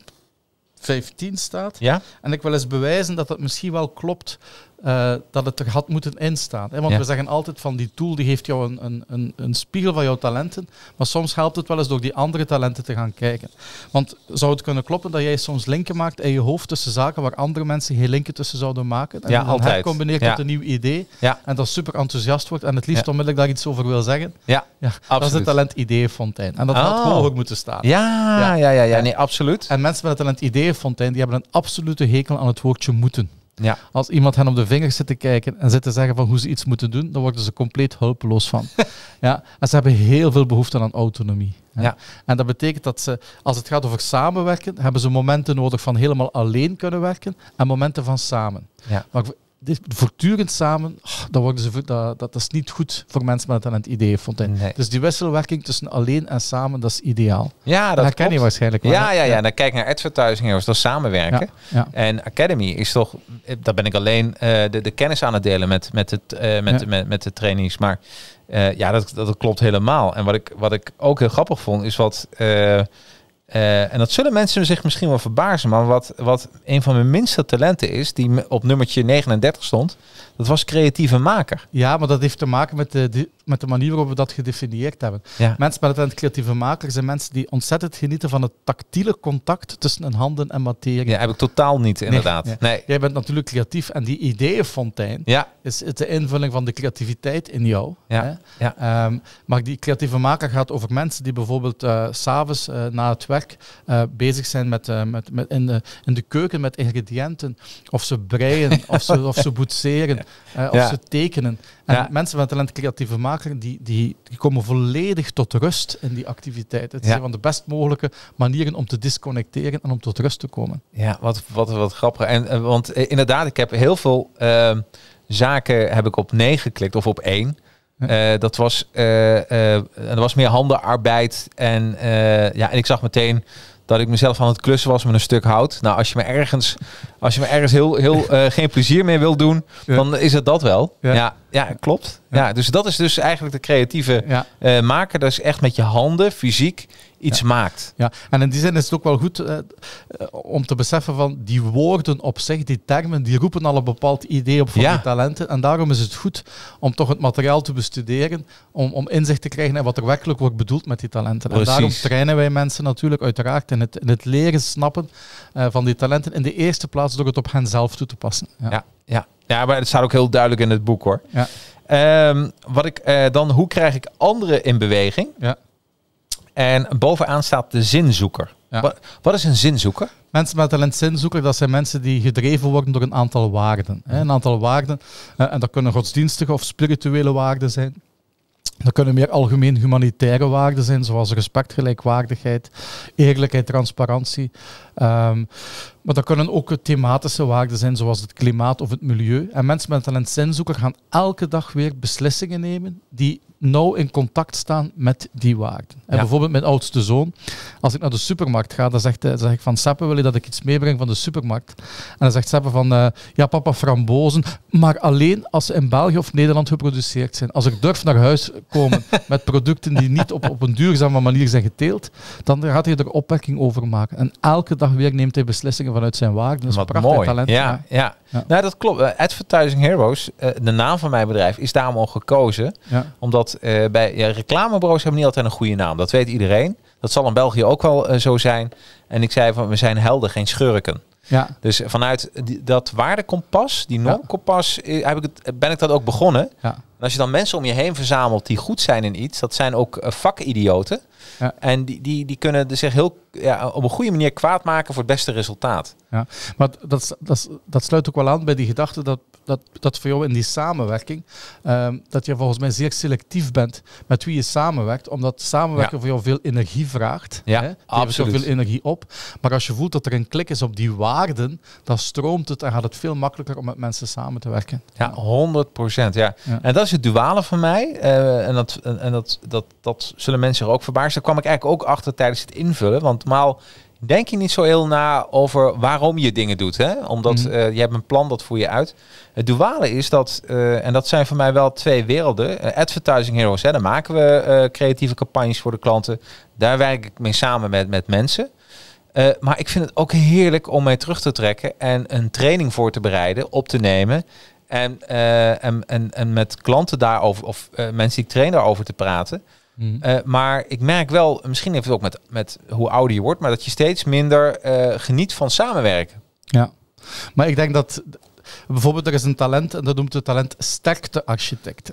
15 staat. Ja? En ik wil eens bewijzen dat het misschien wel klopt. Eh, dat het er had moeten instaan. Want we zeggen altijd van die tool die heeft jou een, een, een, een, spiegel van jouw talenten, maar soms helpt het wel eens door die andere talenten te gaan kijken. Want zou het kunnen kloppen dat jij soms linken maakt in je hoofd tussen zaken waar andere mensen geen linken tussen zouden maken? En ja, dan combineert ja. met een nieuw idee en dat super enthousiast wordt en het liefst onmiddellijk daar iets over wil zeggen. Ja, Dat is het talent ideeënfontein. En dat had oh. hoger moeten staan. Ja, ja, ja, ja, nee, absoluut. En mensen met het talent ideeënfontein, die hebben een absolute hekel aan het woordje moeten. Ja. Als iemand hen op de vingers zit te kijken en zit te zeggen van hoe ze iets moeten doen, dan worden ze compleet hulpeloos van. ja. En ze hebben heel veel behoefte aan autonomie. Ja. En dat betekent dat ze, als het gaat over samenwerken, hebben ze momenten nodig van helemaal alleen kunnen werken en momenten van samen. Ja. Maar dit, voortdurend samen, oh, dat, worden ze, dat, dat, is niet goed voor mensen met een talent idee, vond hij. Dus die wisselwerking tussen alleen en samen, dat is ideaal. Ja, dat, dat ken je waarschijnlijk wel. Ja, ja, ja. Dan kijk naar advertising, dat is dat samenwerken. En Academy is toch, daar ben ik alleen eh, de, kennis aan het delen met, met, het, eh, met, met, met, met de trainees. Maar eh, ja, dat, dat klopt helemaal. En wat ik, wat ik ook heel grappig vond, is wat... Eh, en dat zullen mensen zich misschien wel verbazen, maar wat, wat een van mijn minste talenten is, die op nummertje 39 stond, dat was creatieve maker. Ja, maar dat heeft te maken met de, met de manier waarop we dat gedefinieerd hebben. Mensen met het creatieve maker zijn mensen die ontzettend genieten van het tactiele contact tussen hun handen en materie. Ja, heb ik totaal niet, inderdaad. Nee, Jij bent natuurlijk creatief en die ideeënfontein ja. is de invulling van de creativiteit in jou. Ja. Hè? ja. Ehm, maar die creatieve maker gaat over mensen die bijvoorbeeld uh, s'avonds eh, na het werk eh, bezig zijn met, met, met in, de, in de keuken met ingrediënten. Of ze breien, of ze, of ze boetseren, uh, ze tekenen. En mensen met talent creatieve maker, die, die, die, komen volledig tot rust in die activiteit. Het zijn een van de best mogelijke manieren om te disconnecteren en om tot rust te komen. Ja, wat, wat, wat grappig. En, eh, want eh, inderdaad, ik heb heel veel ehm, zaken heb ik op nee geklikt of op één. dat was, uh, was meer handenarbeid. En, ja, en ik zag meteen dat ik mezelf aan het klussen was met een stuk hout. Nou, als je me ergens, als je me ergens heel, heel eh, geen plezier meer wil doen, dan is het dat wel. ja. Ja, klopt. Ja. dus dat is dus eigenlijk de creatieve ja. Eh, maken. Dat is echt met je handen, fysiek, iets maakt. Ja, en in die zin is het ook wel goed eh, eh, om te beseffen van die woorden op zich, die termen, die roepen al een bepaald idee op van die talenten. En daarom is het goed om toch het materiaal te bestuderen, om, om inzicht te krijgen in wat er werkelijk wordt bedoeld met die talenten. En daarom trainen wij mensen natuurlijk uiteraard in het, in het leren snappen van die talenten, in de eerste plaats door het op hen zelf toe te passen. ja ja. ja, maar het staat ook heel duidelijk in het boek hoor. Ja. Ehm, wat ik eh, dan, hoe krijg ik anderen in beweging? Ja. En bovenaan staat de zinzoeker. Wat, is een zinzoeker? Mensen met een zinzoeker, dat zijn mensen die gedreven worden door een aantal waarden. Hè. Een aantal waarden, eh, en dat kunnen godsdienstige of spirituele waarden zijn. Dat kunnen meer algemeen humanitaire waarden zijn, zoals respect, gelijkwaardigheid, eerlijkheid, transparantie. Um, maar dat kunnen ook thematische waarden zijn, zoals het klimaat of het milieu. En mensen met een talentzinzoeker gaan elke dag weer beslissingen nemen die nauw in contact staan met die waarden. En bijvoorbeeld mijn oudste zoon, als ik naar de supermarkt ga, dan zegt, zeg ik van Seppe, wil je dat ik iets meebreng van de supermarkt? En dan zegt Seppe van, eh, ja papa, frambozen, maar alleen als ze in België of Nederland geproduceerd zijn. Als ik durf naar huis komen met producten die niet op, op een duurzame manier zijn geteeld, dan gaat hij er opmerking over maken. En elke dag weer neemt hij beslissingen vanuit zijn waak. Dat is Wat mooi. talent. Ja, ja. Nou, dat klopt. Eh, Advertising Heroes, eh, de naam van mijn bedrijf, is daarom al gekozen. Omdat eh, bij ja, reclamebureaus hebben niet altijd een goede naam. Dat weet iedereen. Dat zal in België ook wel zo zijn. En ik zei van, we zijn helden, geen schurken. Ja. Dus vanuit dat waardekompas, die normkompas, heb ik het, ben ik dat ook begonnen. Ja. En als je dan mensen om je heen verzamelt die goed zijn in iets, dat zijn ook vakidioten. Ja. En die, die, die kunnen dus zich heel ja, op een goede manier kwaad maken voor het beste resultaat. Ja. Maar dat, dat, dat sluit ook wel aan bij die gedachte dat, dat, dat voor jou in die samenwerking, ehm, dat je volgens mij zeer selectief bent met wie je samenwerkt, omdat samenwerken voor jou veel energie vraagt. Ja, hè? absoluut. veel energie op. Maar als je voelt dat er een klik is op die waarden, dan stroomt het en gaat het veel makkelijker om met mensen samen te werken. Ja, 100 procent. Ja. En dat is het duale van mij. Eh, en dat, en, dat, dat, dat zullen mensen er ook verbaasd daar kwam ik eigenlijk ook achter tijdens het invullen. Want normaal denk je niet zo heel na over waarom je dingen doet. Hè? Omdat mm. je hebt een plan, dat voer je uit. Het duale is dat, eh, en dat zijn voor mij wel twee werelden. Eh, advertising Heroes, hè, Dan maken we creatieve campagnes voor de klanten. Daar werk ik mee samen met, met mensen. maar ik vind het ook heerlijk om mij terug te trekken en een training voor te bereiden, op te nemen. En, en, en, en met klanten daarover, of mensen die ik train daarover te praten. Mm. Eh, maar ik merk wel, misschien even ook met, met hoe ouder je wordt, maar dat je steeds minder eh, geniet van samenwerken. Ja, maar ik denk dat Bijvoorbeeld, er is een talent en dat noemt het talent sterkte-architect.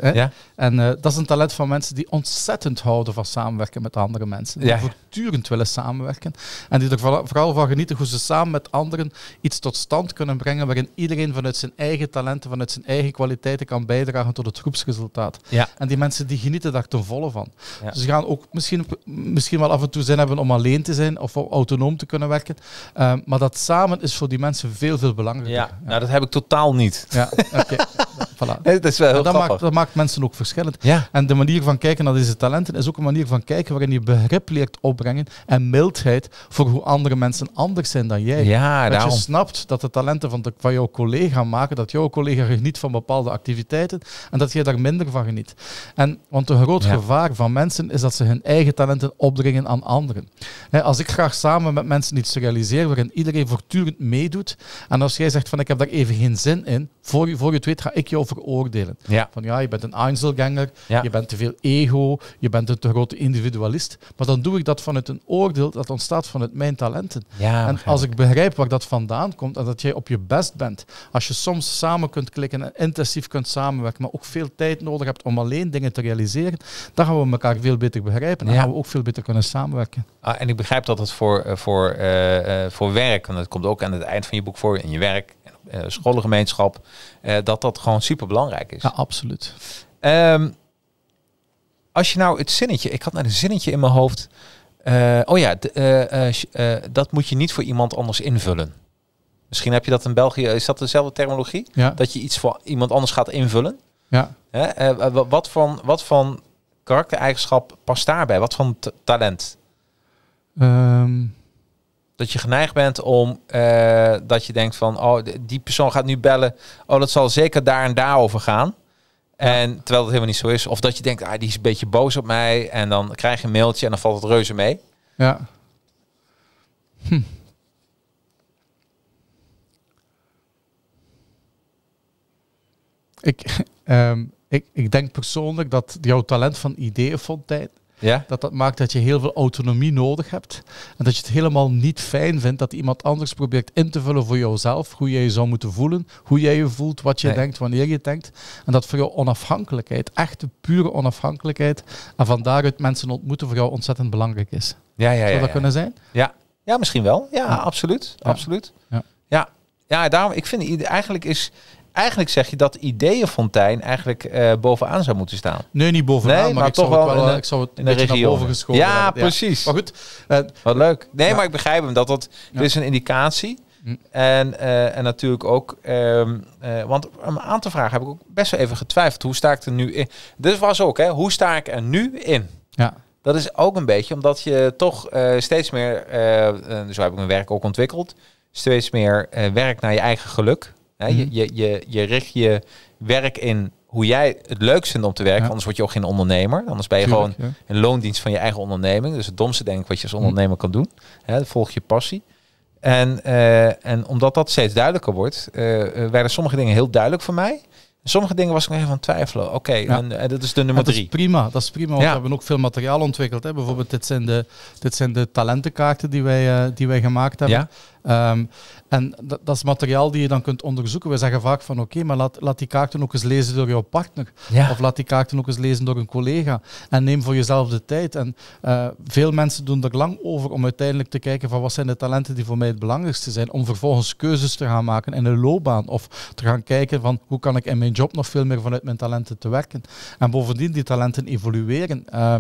En eh, dat is een talent van mensen die ontzettend houden van samenwerken met andere mensen. Die ja. voortdurend willen samenwerken. En die er vooral van genieten hoe ze samen met anderen iets tot stand kunnen brengen waarin iedereen vanuit zijn eigen talenten, vanuit zijn eigen kwaliteiten kan bijdragen tot het groepsresultaat. En die mensen die genieten daar ten volle van. Ze gaan ook misschien, misschien wel af en toe zin hebben om alleen te zijn of autonoom te kunnen werken. Eh, maar dat samen is voor die mensen veel, veel belangrijker. Ja, Nou, dat heb ik tot totaal niet. Ja, oké. voilà. dat is wel heel dat maakt, dat maakt, mensen ook verschillend. Ja. En de manier van kijken naar deze talenten is ook een manier van kijken waarin je begrip leert opbrengen en mildheid voor hoe andere mensen anders zijn dan jij. Ja, dat je snapt dat de talenten van, de, van jouw collega maken dat jouw collega geniet van bepaalde activiteiten en dat jij daar minder van geniet. En, want een groot gevaar van mensen is dat ze hun eigen talenten opdringen aan anderen. als ik graag samen met mensen iets realiseer waarin iedereen voortdurend meedoet en als jij zegt van ik heb daar even geen zin in. Voor je, voor je het weet ga ik jou veroordelen. Ja. Van ja, je bent een Einzelganger, ja. je bent te veel ego, je bent een te grote individualist. Maar dan doe ik dat vanuit een oordeel dat ontstaat vanuit mijn talenten. Ja, en als ik begrijp waar dat vandaan komt en dat jij op je best bent, als je soms samen kunt klikken en intensief kunt samenwerken, maar ook veel tijd nodig hebt om alleen dingen te realiseren, dan gaan we elkaar veel beter begrijpen en gaan we ook veel beter kunnen samenwerken. Ah, en ik begrijp dat het voor, eh, voor, eh, eh, voor werk, want dat komt ook aan het eind van je boek voor, in je werk eh, scholengemeenschap, eh, dat dat gewoon super belangrijk is. Ja, absoluut. Ehm, als je nou het zinnetje, ik had net een zinnetje in mijn hoofd. Eh, oh ja, dat moet je niet voor iemand anders invullen. Misschien heb je dat in België, is dat dezelfde terminologie? Ja. Dat je iets voor iemand anders gaat invullen? Ja. wat, van, wat van karaktereigenschap past daarbij? Wat van talent? Ehm, dat je geneigd bent om eh, dat je denkt van, oh, die persoon gaat nu bellen. Oh, dat zal zeker daar en daar over gaan. En terwijl dat helemaal niet zo is. Of dat je denkt, ah, die is een beetje boos op mij. En dan krijg je een mailtje en dan valt het reuze mee. Ja. Hm. Ik, ehm, ik, ik denk persoonlijk dat jouw talent van ideeënfontein ja? Dat dat maakt dat je heel veel autonomie nodig hebt. En dat je het helemaal niet fijn vindt dat iemand anders probeert in te vullen voor jouzelf. Hoe jij je zou moeten voelen, hoe jij je voelt, wat je denkt, wanneer je denkt. En dat voor jou onafhankelijkheid, echte pure onafhankelijkheid. En van daaruit mensen ontmoeten voor jou ontzettend belangrijk is. Ja, ja, ja, Zou dat kunnen zijn? Ja, ja misschien wel. Ja, absoluut. Absoluut. Ja. ja, daarom, ik vind eigenlijk is eigenlijk zeg je dat ideeënfontein eigenlijk eh, bovenaan zou moeten staan. Nee, niet bovenaan, maar, ik toch zou wel, wel in, eh, ik zou het in de naar boven geschoven ja, precies. Maar goed. Eh, Wat leuk. Nee, maar ik begrijp hem. Dat dat dit is een indicatie. Hm. En, en natuurlijk ook, ehm, want een aan te vragen heb ik ook best wel even getwijfeld. Hoe sta ik er nu in? Dus was ook, hè? Hoe sta ik er nu in? Ja. Dat is ook een beetje omdat je toch steeds meer, zo heb ik mijn werk ook ontwikkeld, steeds meer werk naar je eigen geluk. Je, mhm. je, je, je richt je werk in hoe jij het leuk vindt om te werken. Anders word je ook geen ondernemer. Anders ben je gewoon een loondienst van je eigen onderneming. Dus het domste denk ik wat je als mhm. ondernemer kan doen. Hè, volg je passie. En, eh, en omdat dat steeds duidelijker wordt, eh, eh, werden sommige dingen heel duidelijk voor mij. Sommige dingen was ik nog even aan twijfelen. Oké, en, dat is de nummer drie. Dat is prima, dat is prima. Want we hebben ook veel materiaal ontwikkeld. Hè. Bijvoorbeeld, dit zijn, de, dit zijn de talentenkaarten die wij, die wij gemaakt hebben. Ehm, en dat, dat, is materiaal die je dan kunt onderzoeken. We zeggen vaak van oké, maar laat, laat die kaarten ook eens lezen door jouw partner. Of laat die kaarten ook eens lezen door een collega. En neem voor jezelf de tijd. En eh, veel mensen doen er lang over om uiteindelijk te kijken van wat zijn de talenten die voor mij het belangrijkste zijn. Om vervolgens keuzes te gaan maken in een loopbaan. Of te gaan kijken van hoe kan ik in mijn job nog veel meer vanuit mijn talenten te werken. En bovendien die talenten evolueren. Uh,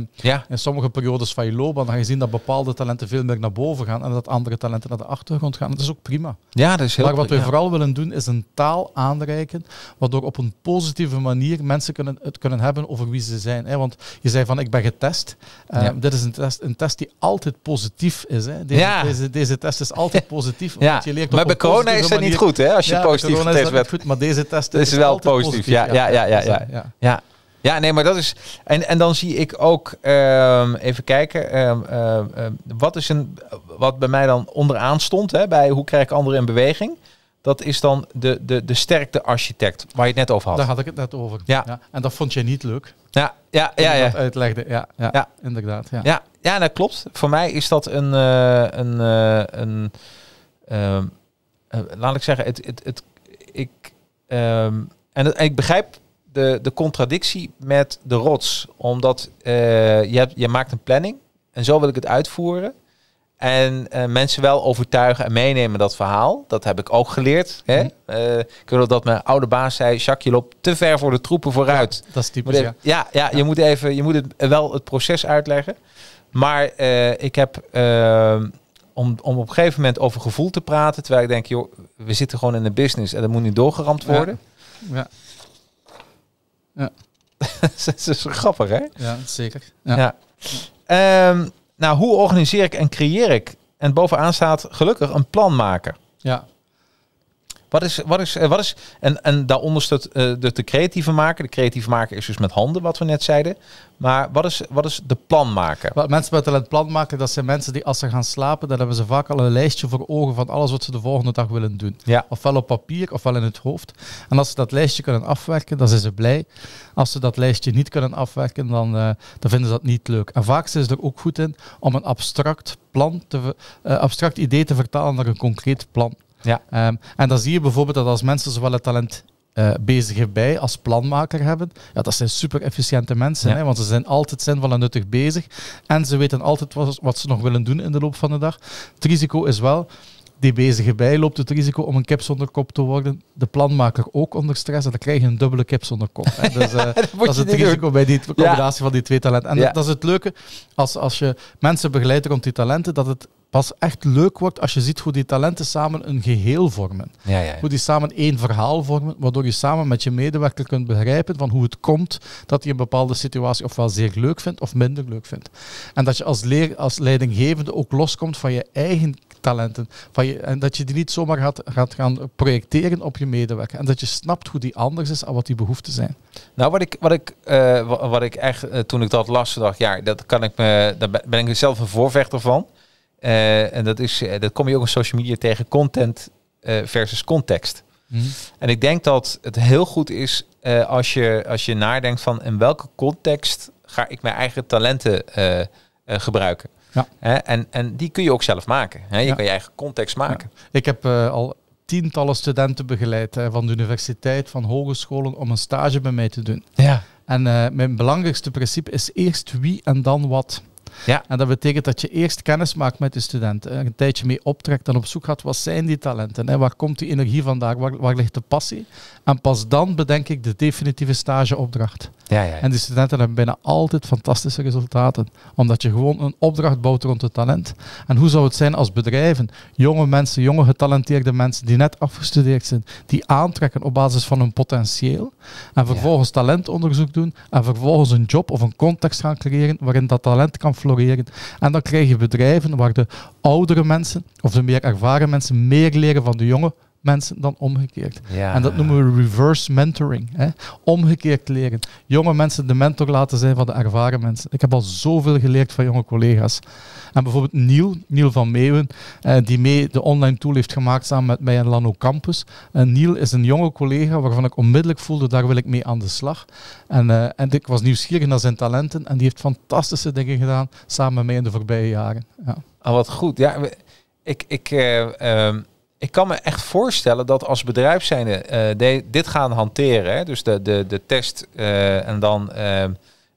In sommige periodes van je loopbaan ga je zien dat bepaalde talenten veel meer naar boven gaan en dat andere talenten naar de achtergrond gaan. Dat is ook prima. Ja, dat is heel Maar wat we vooral willen doen, is een taal aanreiken, waardoor op een positieve manier mensen kunnen, het kunnen hebben over wie ze zijn. Hè? Want je zei van, ik ben getest. Eh, dit is een test, een test die altijd positief is. Hè? Deze, deze, deze test is altijd positief. je leert maar bij corona is dat niet goed, hè? Als je positief getest bent. goed, maar deze test is, is wel positief. positief. ja, ja, ja, ja. ja. Ja, nee, maar dat is. En, en dan zie ik ook, ehm, even kijken, ehm, ehm, wat is een. Wat bij mij dan onderaan stond, hè, bij hoe krijg ik anderen in beweging. Dat is dan de, de, de sterkte architect, waar je het net over had. Daar had ik het net over. Ja. En dat vond je niet leuk. Ja, ja, ja. ja. Dat uitlegde. Ja, ja, inderdaad. Ja. Ja. ja, dat klopt. Voor mij is dat een. Eh, een, eh, een eh, laat ik zeggen, het, het, het, ik. en ik begrijp de, de contradictie met de rots. Omdat eh, je, je maakt een planning en zo wil ik het uitvoeren. En eh, mensen wel overtuigen en meenemen dat verhaal. Dat heb ik ook geleerd. Hè? Mhm. Eh, ik wil dat mijn oude baas zei: Jacques, je loopt te ver voor de troepen vooruit. dat is typisch. ja. Ja, ja, je moet even, je moet het, wel het proces uitleggen. Maar ik heb om, om op een gegeven moment over gevoel te praten. Terwijl ik denk, joh, we zitten gewoon in de business en dat moet nu doorgeramd worden. Ja. Ja. dat is grappig, hè? Ja, zeker. Ja. Ehm, nou, hoe organiseer ik en creëer ik? En bovenaan staat gelukkig een plan maken. Ja. Wat is, wat is, eh, wat is en, en daaronder staat uh, eh, de, de creatieve maken. De creatieve maken is dus met handen, wat we net zeiden. Maar wat is, wat is de plan maken? Wat mensen met talent plan maken, dat zijn mensen die als ze gaan slapen, dan hebben ze vaak al een lijstje voor ogen van alles wat ze de volgende dag willen doen. Ja. Ofwel op papier, ofwel in het hoofd. En als ze dat lijstje kunnen afwerken, dan zijn ze blij. Als ze dat lijstje niet kunnen afwerken, dan, eh, dan vinden ze dat niet leuk. En vaak zijn ze er ook goed in om een abstract plan, te, uh, abstract idee te vertalen naar een concreet plan. Ja. Ehm, en dan zie je bijvoorbeeld dat als mensen zowel het talent uh, eh, bezige bij als planmaker hebben. Ja, dat zijn super efficiënte mensen, hè, want ze zijn altijd zinvol en nuttig bezig. En ze weten altijd wat, ze nog willen doen in de loop van de dag. Het risico is wel, die bezige bij loopt het risico om een kip zonder kop te worden. De planmaker ook onder stress en dan krijg je een dubbele kip zonder kop. Dus, eh, dat, is het risico bij die combinatie van die twee talenten. En dat, dat, is het leuke, als, als je mensen begeleidt rond die talenten, dat het pas echt leuk wordt als je ziet hoe die talenten samen een geheel vormen. Hoe die samen één verhaal vormen, waardoor je samen met je medewerker kunt begrijpen van hoe het komt dat je een bepaalde situatie ofwel zeer leuk vindt of minder leuk vindt. En dat je als, leer, als leidinggevende ook loskomt van je eigen talenten. Van je, en dat je die niet zomaar gaat, gaat gaan projecteren op je medewerker. En dat je snapt hoe die anders is en wat die behoeften zijn. Nou, wat ik, wat ik, eh, wat ik echt, eh, toen ik dat las, dacht, ja, dat kan ik me, daar ben ik zelf een voorvechter van. Eh, en dat, is, eh, dat kom je ook op social media tegen, content eh, versus context. Mhm. En ik denk dat het heel goed is als, je, als je nadenkt van in welke context ga ik mijn eigen talenten gebruiken. Ja. en, en die kun je ook zelf maken. Hè? Je kan je eigen context maken. Ik heb al tientallen studenten begeleid hè, van de universiteit, van hogescholen, om een stage bij mij te doen. Ja. En mijn belangrijkste principe is eerst wie en dan wat. Ja. En dat betekent dat je eerst kennis maakt met de student, een tijdje mee optrekt en op zoek gaat wat zijn die talenten, hè? waar komt die energie vandaan, waar ligt de passie. En pas dan bedenk ik de definitieve stageopdracht. Ja, ja, En die studenten hebben bijna altijd fantastische resultaten. Omdat je gewoon een opdracht bouwt rond het talent. En hoe zou het zijn als bedrijven, jonge mensen, jonge getalenteerde mensen die net afgestudeerd zijn, die aantrekken op basis van hun potentieel. En vervolgens talentonderzoek doen. En vervolgens een job of een context gaan creëren waarin dat talent kan floreren. En dan krijg je bedrijven waar de oudere mensen of de meer ervaren mensen meer leren van de jonge mensen dan omgekeerd. En dat noemen we reverse mentoring. Hè? Omgekeerd leren. Jonge mensen de mentor laten zijn van de ervaren mensen. Ik heb al zoveel geleerd van jonge collega's. En bijvoorbeeld Niel, Niel van Meeuwen, eh, die mee de online tool heeft gemaakt samen met mij en Lano Campus. En Niel is een jonge collega waarvan ik onmiddellijk voelde, daar wil ik mee aan de slag. En, eh, en ik was nieuwsgierig naar zijn talenten en die heeft fantastische dingen gedaan samen met mij in de voorbije jaren. Ja. Ah, wat goed. Ja, ik... ik eh, ehm, ik kan me echt voorstellen dat als bedrijf zijnde eh, dit gaan hanteren, hè, dus de, de, de test eh, en dan eh,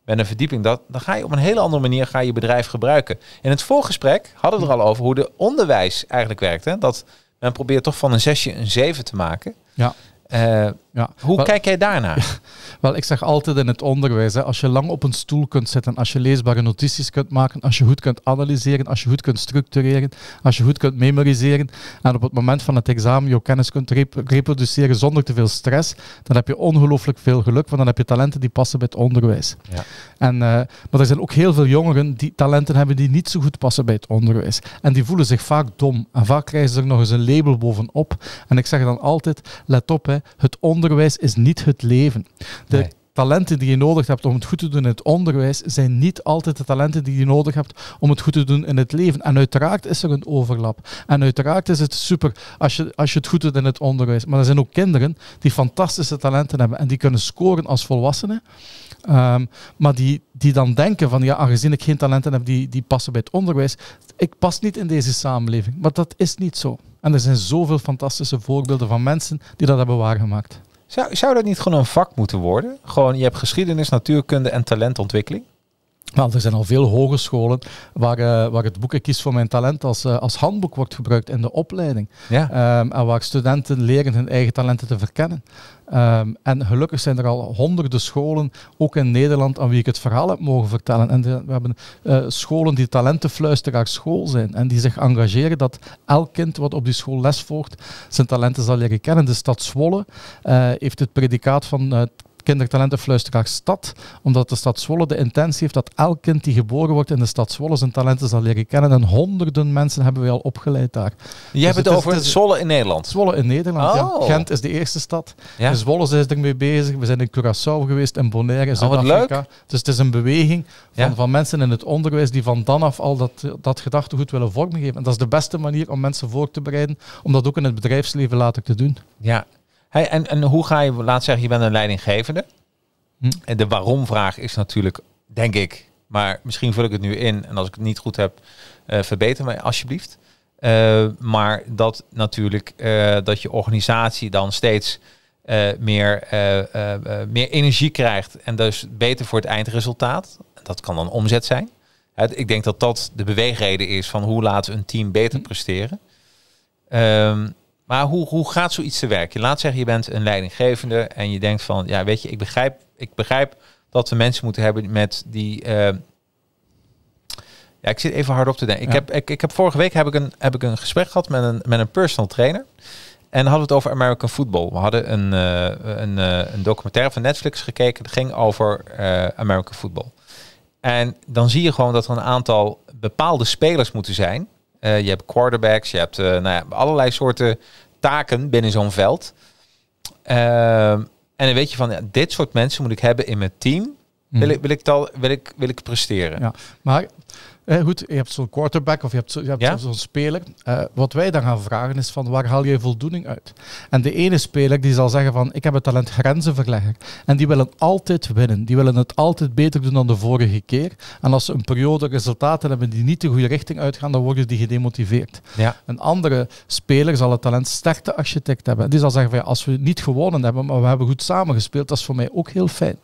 met een verdieping, dat, dan ga je op een hele andere manier ga je bedrijf gebruiken. In het voorgesprek hadden we er al over hoe de onderwijs eigenlijk werkt. dat men probeert toch van een zesje een zeven te maken. Ja. Eh, ja. Hoe kijk jij daarnaar? Wel, ik zeg altijd in het onderwijs, als je lang op een stoel kunt zitten, als je leesbare notities kunt maken, als je goed kunt analyseren, als je goed kunt structureren, als je goed kunt memoriseren en op het moment van het examen je kennis kunt reproduceren zonder te veel stress, dan heb je ongelooflijk veel geluk, want dan heb je talenten die passen bij het onderwijs. Ja. En, eh, maar er zijn ook heel veel jongeren die talenten hebben die niet zo goed passen bij het onderwijs. En die voelen zich vaak dom en vaak krijgen ze er nog eens een label bovenop. En ik zeg dan altijd, let op, hè, het onderwijs is niet het leven. De talenten die je nodig hebt om het goed te doen in het onderwijs zijn niet altijd de talenten die je nodig hebt om het goed te doen in het leven. En uiteraard is er een overlap. En uiteraard is het super als je, als je het goed doet in het onderwijs. Maar er zijn ook kinderen die fantastische talenten hebben en die kunnen scoren als volwassenen. Ehm, maar die, die dan denken van, ja, aangezien ik geen talenten heb die, die passen bij het onderwijs, ik pas niet in deze samenleving. Maar dat is niet zo. En er zijn zoveel fantastische voorbeelden van mensen die dat hebben waargemaakt. Zou, zou dat niet gewoon een vak moeten worden? Gewoon, je hebt geschiedenis, natuurkunde en talentontwikkeling. Wel, er zijn al veel hogescholen waar, uh, waar het boeken Kies voor mijn talent als, eh, als handboek wordt gebruikt in de opleiding. Ehm, en waar studenten leren hun eigen talenten te verkennen. Ehm, en gelukkig zijn er al honderden scholen, ook in Nederland, aan wie ik het verhaal heb mogen vertellen. En we hebben eh, scholen die talentenfluisteraar school zijn en die zich engageren dat elk kind wat op die school les volgt zijn talenten zal leren kennen. De stad Zwolle heeft het predicaat van kindertalentenfluisteraar Stad, omdat de stad Zwolle de intentie heeft dat elk kind die geboren wordt in de stad Zwolle zijn talenten zal leren kennen. En honderden mensen hebben we al opgeleid daar. Je dus hebt het, over Zwolle in Nederland? Zwolle in Nederland, ja. Oh. Gent is de eerste stad. Ja? Dus Zwolle is ermee bezig. We zijn in Curaçao geweest, in Bonaire, in oh, Zuid-Afrika. dus het is een beweging van, van mensen in het onderwijs die van dan af al dat, dat gedachtegoed willen vormgeven. En dat is de beste manier om mensen voor te bereiden, om dat ook in het bedrijfsleven later te doen. Ja, en, en hoe ga je, laat zeggen, je bent een leidinggevende. Hm? En de waarom-vraag is natuurlijk, denk ik, maar misschien vul ik het nu in. En als ik het niet goed heb, eh, verbeter mij alsjeblieft. Eh, maar dat natuurlijk, eh, dat je organisatie dan steeds meer, meer energie krijgt. En dus beter voor het eindresultaat. Dat kan dan omzet zijn. ik denk dat dat de beweegreden is van hoe laten we een team beter hm. presteren. Ehm, maar hoe, hoe gaat zoiets te werk? Je laat zeggen, je bent een leidinggevende en je denkt van, ja, weet je, ik begrijp, ik begrijp dat we mensen moeten hebben met die. Eh, ja, ik zit even hard op te denken. Ik, heb, ik, ik heb vorige week heb ik een, heb ik een gesprek gehad met een, met een personal trainer. En hadden we het over American football. We hadden een, eh, een, eh, een documentaire van Netflix gekeken. Dat ging over American football. En dan zie je gewoon dat er een aantal bepaalde spelers moeten zijn eh, je hebt quarterbacks, je hebt eh, nou ja, allerlei soorten taken binnen zo'n veld. Eh, en dan weet je van, ja, dit soort mensen moet ik hebben in mijn team. Wil, mhm. ik, wil, ik, wil, ik, wil ik presteren. Ja, maar eh, goed, je hebt zo'n quarterback of je hebt, zo, je hebt zo'n speler. Eh, wat wij dan gaan vragen is van waar haal je voldoening uit? En de ene speler die zal zeggen van ik heb het talent verleggen. En die willen altijd winnen. Die willen het altijd beter doen dan de vorige keer. En als ze een periode resultaten hebben die niet de goede richting uitgaan, dan worden die gedemotiveerd. Ja. Een andere speler zal het talent sterkte architect hebben. Die zal zeggen van als we niet gewonnen hebben, maar we hebben goed samengespeeld, dat is voor mij ook heel fijn.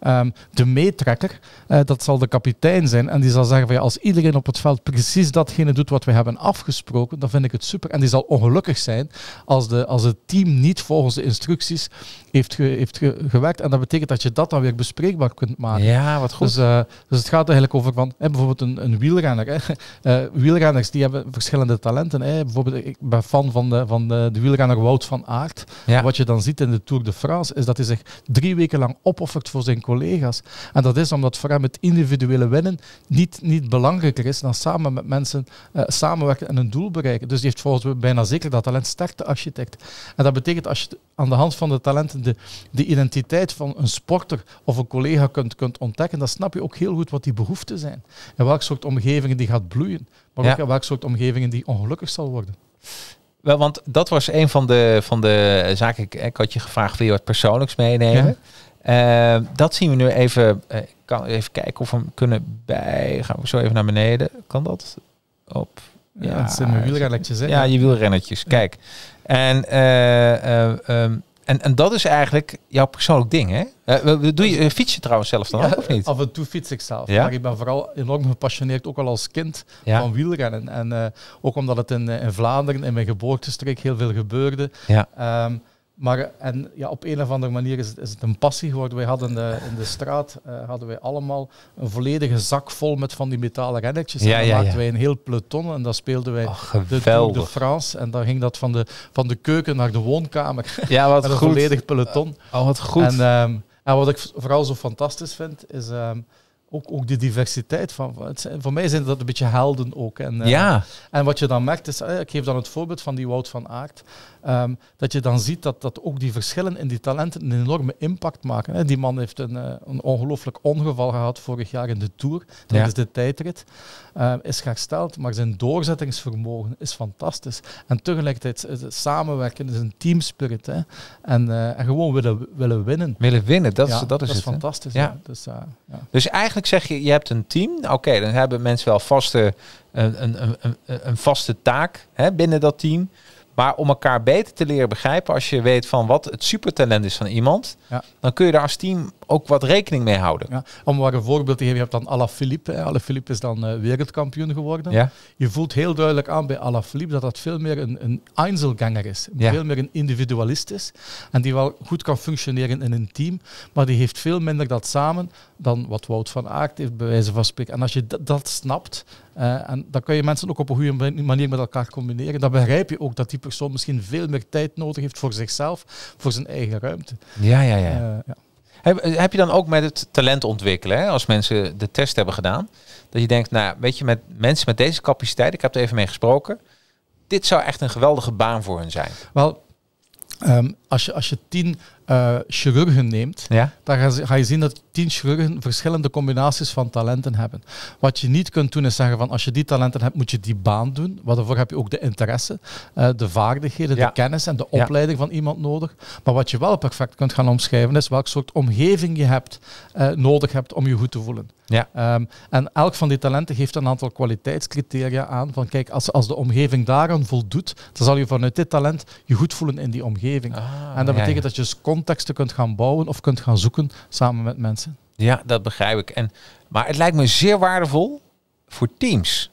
Ehm, de meetrekker, eh, dat zal de kapitein zijn. En die zal zeggen van ja, als iedereen op het veld precies datgene doet wat we hebben afgesproken, dan vind ik het super. En die zal ongelukkig zijn als, de, als het team niet volgens de instructies heeft, ge, heeft gewerkt. En dat betekent dat je dat dan weer bespreekbaar kunt maken. Ja, wat goed. Dus, eh, dus het gaat eigenlijk over van, bijvoorbeeld een, een wielrenner. Hè. Eh, wielrenners die hebben verschillende talenten. Hè. Bijvoorbeeld, ik ben fan van de, van de, de wielrenner Wout van Aert. Wat je dan ziet in de Tour de France is dat hij zich drie weken lang opoffert voor zijn collega's. En dat is omdat voor hem het individuele winnen niet, niet belangrijker is dan samen met mensen eh, samenwerken en een doel bereiken. Dus die heeft volgens mij bijna zeker dat talent sterkte architect. En dat betekent als je aan de hand van de talenten de, identiteit van een sporter of een collega kunt, kunt ontdekken, dan snap je ook heel goed wat die behoeften zijn. En welk soort omgevingen die gaat bloeien. Maar ook welk soort omgevingen die ongelukkig zal worden. Wel, want dat was een van de, van de zaken. Ik, had je gevraagd, wil je wat persoonlijks meenemen? Eh, dat zien we nu even. Eh, ik kan even kijken of we hem kunnen bij. Gaan we zo even naar beneden? Kan dat? Op. Ja, het zijn mijn wielrennetjes. Hè? Ja, je wielrennetjes. Kijk. En uh, en, en dat is eigenlijk jouw persoonlijk ding, hè? Eh, doe je, fiets je trouwens zelf dan ook, of niet? Af en toe fiets ik zelf. Maar ik ben vooral enorm gepassioneerd, ook al als kind, van wielrennen. En eh, ook omdat het in, eh, in Vlaanderen, in mijn geboortestreek, heel veel gebeurde. Ja. Ehm, maar en, ja, op een of andere manier is, is het een passie geworden. Wij hadden de, eh, in de straat eh, hadden wij allemaal een volledige zak vol met van die metalen rennetjes. en dan maakten wij een heel peloton en dan speelden wij de Tour de France. En dan ging dat van de, van de keuken naar de woonkamer. Ja, wat een goed. volledig peloton. Eh, oh, wat goed. En, ehm, wat ik vooral zo fantastisch vind, is... Ehm, ook, ook de diversiteit. Van, voor mij zijn dat een beetje helden ook. En, ja. en wat je dan merkt is, ik geef dan het voorbeeld van die Wout van Aert. Ehm, dat je dan ziet dat, dat ook die verschillen in die talenten een enorme impact maken. Hè. Die man heeft een, eh, een ongelooflijk ongeval gehad vorig jaar in de Tour, tijdens ja. de tijdrit. Ehm, is hersteld, maar zijn doorzettingsvermogen is fantastisch. En tegelijkertijd eh, het samenwerken, is een teamspirit. Hè. En, eh, en gewoon willen, willen winnen. Willen winnen, dat is, dat is, dat is fantastisch. Dus, ja. Dus, eigenlijk zeg je, je hebt een team. Oké, dan hebben mensen wel vaste, een, een, een, een vaste taak hè, binnen dat team. Maar om elkaar beter te leren begrijpen, als je weet van wat het supertalent is van iemand, ja. dan kun je daar als team ook wat rekening mee houden. Ja. Om maar een voorbeeld te geven, je hebt dan Alaphilippe. Alaphilippe is dan eh, wereldkampioen geworden. Je voelt heel duidelijk aan bij Alaphilippe dat dat veel meer een, een Einzelganger is. Veel meer een individualist is. En die wel goed kan functioneren in een team, maar die heeft veel minder dat samen dan wat Wout van Aert heeft, bij wijze van spreken. En als je dat snapt eh, en dan kan je mensen ook op een goede manier met elkaar combineren. Dan begrijp je ook dat die persoon misschien veel meer tijd nodig heeft voor zichzelf, voor zijn eigen ruimte. Ja, ja, ja. Eh, ja. Heb, eh, heb, je dan ook met het talent ontwikkelen, hè? als mensen de test hebben gedaan, dat je denkt, nou weet je, met mensen met deze capaciteit, ik heb er even mee gesproken, dit zou echt een geweldige baan voor hen zijn. Wel, ehm, als, je, als je tien uh, chirurgen neemt, ja? dan ga je zien dat tien chirurgen verschillende combinaties van talenten hebben. Wat je niet kunt doen is zeggen van als je die talenten hebt, moet je die baan doen. Waarvoor daarvoor heb je ook de interesse, eh, de vaardigheden, de kennis en de opleiding van iemand nodig. Maar wat je wel perfect kunt gaan omschrijven is welk soort omgeving je hebt, eh, nodig hebt om je goed te voelen. Ja. Ehm, en elk van die talenten geeft een aantal kwaliteitscriteria aan. Van kijk, als, als de omgeving daaraan voldoet, dan zal je vanuit dit talent je goed voelen in die omgeving. Ah, en dat betekent dat je dus contexten kunt gaan bouwen of kunt gaan zoeken samen met mensen. Ja, dat begrijp ik. En, maar het lijkt me zeer waardevol voor teams.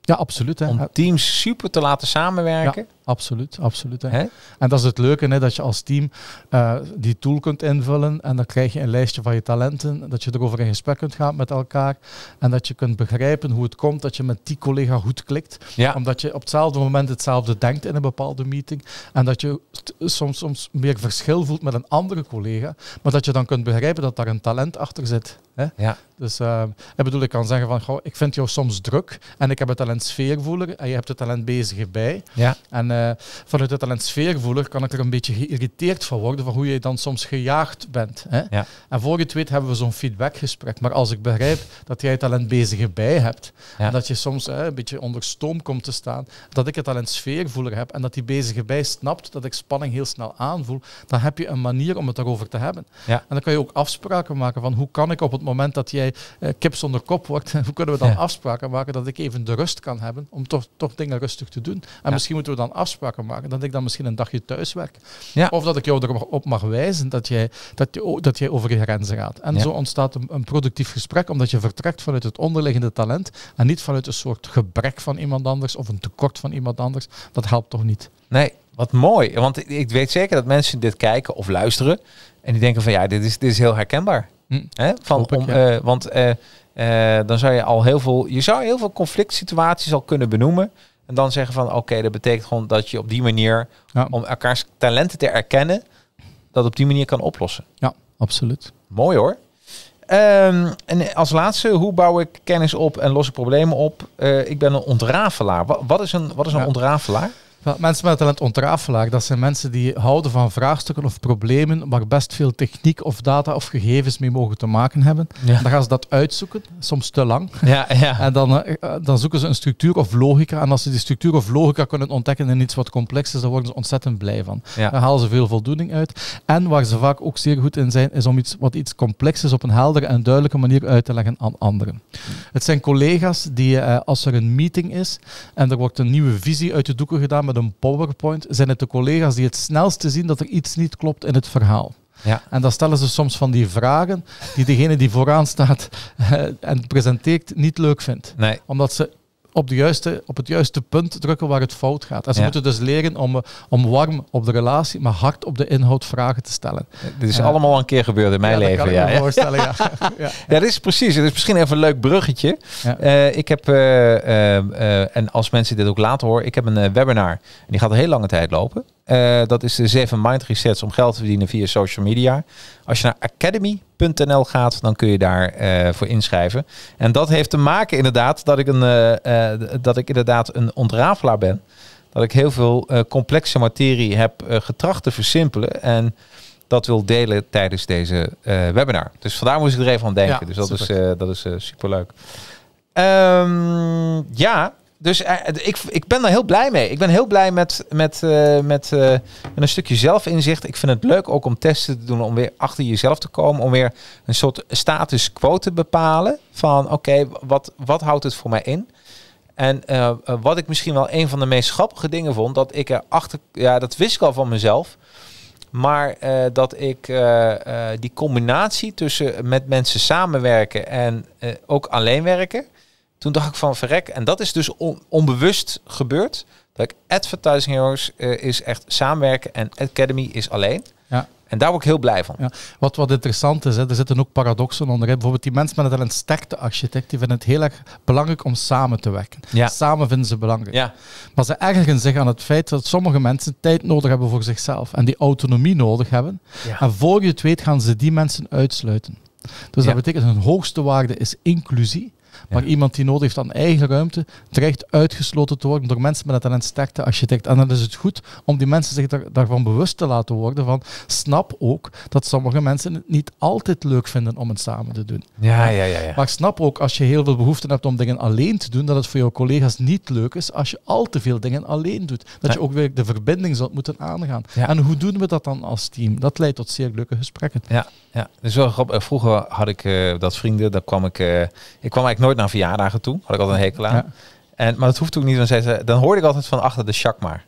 Ja, absoluut. Hè. Om teams super te laten samenwerken. Absoluut, absoluut. Hè? En dat is het leuke, hè, dat je als team eh, die tool kunt invullen en dan krijg je een lijstje van je talenten, dat je erover in gesprek kunt gaan met elkaar en dat je kunt begrijpen hoe het komt dat je met die collega goed klikt, omdat je op hetzelfde moment hetzelfde denkt in een bepaalde meeting en dat je soms, soms meer verschil voelt met een andere collega, maar dat je dan kunt begrijpen dat daar een talent achter zit. Ja. Dus eh, ik bedoel, ik kan zeggen van, goh, ik vind jou soms druk en ik heb het talent sfeervoeler en je hebt het talent bezig bij. Ja. En uh, vanuit het talent sfeervoeler kan ik er een beetje geïrriteerd van worden, van hoe je dan soms gejaagd bent. Hè? En voor je het weet hebben we zo'n feedbackgesprek. Maar als ik begrijp dat jij het talent bezige bij hebt, en dat je soms een beetje onder stoom komt te staan, dat ik het talent sfeervoeler heb en dat die bezige bij snapt dat ik spanning heel snel aanvoel, dan heb je een manier om het daarover te hebben. En dan kan je ook afspraken maken van hoe kan ik op het moment dat jij kips eh, kip kop wordt, hoe kunnen we dan afspraken maken dat ik even de rust kan hebben om toch, toch dingen rustig te doen. En misschien moeten we dan afspraken maken. Dat ik dan misschien een dagje thuiswerk. Ja. Of dat ik jou erop mag wijzen dat jij, dat je, dat jij over je grenzen gaat. En zo ontstaat een, productief gesprek, omdat je vertrekt vanuit het onderliggende talent en niet vanuit een soort gebrek van iemand anders of een tekort van iemand anders. Dat helpt toch niet? Nee, wat mooi. Want ik weet zeker dat mensen dit kijken of luisteren en die denken van ja, dit is, dit is heel herkenbaar. Hm. Van, om, eh, want... Eh, eh, dan zou je al heel veel, je zou heel veel conflict situaties al kunnen benoemen. En dan zeggen van oké, dat betekent gewoon dat je op die manier om elkaars talenten te erkennen, dat op die manier kan oplossen. Ja, absoluut. Mooi hoor. Ehm, en als laatste, hoe bouw ik kennis op en los problemen op? Eh, ik ben een ontrafelaar. Wat, is een, wat is een ja. ontrafelaar? Mensen met talent ontrafelaar, dat zijn mensen die houden van vraagstukken of problemen waar best veel techniek of data of gegevens mee mogen te maken hebben. Dan gaan ze dat uitzoeken, soms te lang. Ja, ja. En dan, eh, dan zoeken ze een structuur of logica. En als ze die structuur of logica kunnen ontdekken in iets wat complex is, dan worden ze ontzettend blij van. Dan Daar halen ze veel voldoening uit. En waar ze vaak ook zeer goed in zijn, is om iets wat iets complex is op een heldere en duidelijke manier uit te leggen aan anderen. Het zijn collega's die, eh, als er een meeting is en er wordt een nieuwe visie uit de doeken gedaan met een PowerPoint, zijn het de collega's die het snelst te zien dat er iets niet klopt in het verhaal. Ja. En dan stellen ze soms van die vragen die degene die vooraan staat eh, en presenteert niet leuk vindt. Omdat ze op, de juiste, op het juiste punt drukken waar het fout gaat. En ze moeten dus leren om, om warm op de relatie, maar hard op de inhoud vragen te stellen. Dit is allemaal een keer gebeurd in mijn ja, leven. ja, voorstellen, ja. ja. dat is precies. Het is misschien even een leuk bruggetje. Eh, ik heb, eh, eh, en als mensen dit ook later horen, ik heb een webinar. En die gaat een heel lange tijd lopen. Eh, dat is de 7 mind resets om geld te verdienen via social media. Als je naar academy.nl gaat, dan kun je daar eh, voor inschrijven. En dat heeft te maken inderdaad dat ik, een, eh, dat ik inderdaad een ontrafelaar ben. Dat ik heel veel complexe materie heb getracht te versimpelen. En dat wil delen tijdens deze webinar. Dus vandaar moest ik er even aan denken. dus dat is, dat is super leuk. Ehm, ja, dus eh, ik, ik ben daar heel blij mee. Ik ben heel blij met, met, eh, eh, met, een stukje zelfinzicht. Ik vind het leuk ook om testen te doen, om weer achter jezelf te komen, om weer een soort status quo te bepalen van oké, wat, wat houdt het voor mij in? En wat ik misschien wel een van de meest grappige dingen vond, dat ik erachter, ja, dat wist ik al van mezelf, maar dat ik die combinatie tussen met mensen samenwerken en ook alleen werken. Toen dacht ik van verrek. En dat is dus onbewust gebeurd. Dat ik Advertising Heroes eh, is echt samenwerken en Academy is alleen. Ja. En daar ook ik heel blij van. Ja. Wat, wat interessant is, hè, er zitten ook paradoxen onder. Bijvoorbeeld die mensen met een talent sterkte architect, die vinden het heel erg belangrijk om samen te werken. Samen vinden ze belangrijk. Ja. Maar ze ergeren zich aan het feit dat sommige mensen tijd nodig hebben voor zichzelf en die autonomie nodig hebben. En voor je het weet gaan ze die mensen uitsluiten. Dus dat betekent hun hoogste waarde is inclusie. Maar iemand die nodig heeft aan eigen ruimte, dreigt uitgesloten te worden door mensen met een talent sterkte architect. En dan is het goed om die mensen zich daar, daarvan bewust te laten worden. Van, snap ook dat sommige mensen het niet altijd leuk vinden om het samen te doen. Ja, ja, ja, ja. Maar snap ook als je heel veel behoefte hebt om dingen alleen te doen, dat het voor jouw collega's niet leuk is als je al te veel dingen alleen doet. Dat je ook weer de verbinding zult moeten aangaan. En hoe doen we dat dan als team? Dat leidt tot zeer leuke gesprekken. Ja, ja, dus wel grappig. Eh, vroeger had ik eh, dat vrienden, daar kwam ik. Eh, ik kwam eigenlijk nooit naar verjaardagen toe. Had ik altijd een hekel aan. Ja. En, maar dat hoeft ook niet, dan, zei ze, dan hoorde ik altijd van achter de shak maar.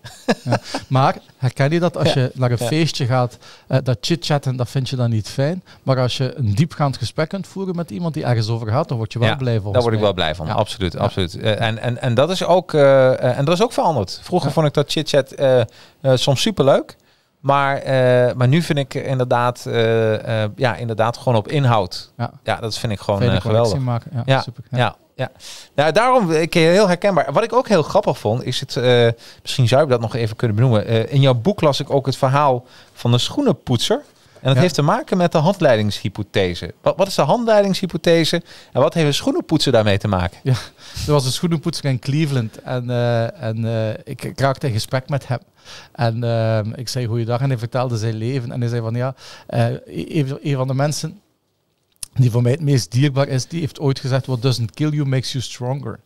Maar herken je dat als je naar een feestje gaat, dat chit-chatten, dat vind je dan niet fijn. Maar als je een diepgaand gesprek kunt voeren met iemand die ergens over gaat, dan word je wel blij van. Daar word ik wel blij van, absoluut. absoluut. en, en, en, dat is ook, en dat is ook veranderd. Vroeger vond ik dat chit-chat soms superleuk. Maar, eh, maar nu vind ik inderdaad, eh, eh, ja, inderdaad gewoon op inhoud. Ja, dat vind ik gewoon geweldig. Maken. Ja, ja, super. Ja. ja. ja. nou daarom ik, heel herkenbaar. Wat ik ook heel grappig vond, is het, misschien zou ik dat nog even kunnen benoemen. in jouw boek las ik ook het verhaal van de schoenenpoetser. En dat heeft te maken met de handleidingshypothese. Wat, wat, is de handleidingshypothese en wat heeft een schoenenpoetsen daarmee te maken? Ja, er was een schoenenpoetser in Cleveland en, eh, en ik, eh, ik, raakte in gesprek met hem. En eh, ik zei goeiedag en hij vertelde zijn leven. En hij zei van ja, een, e-, een van de mensen die voor mij het meest dierbaar is, die heeft ooit gezegd, what doesn't kill you makes you stronger.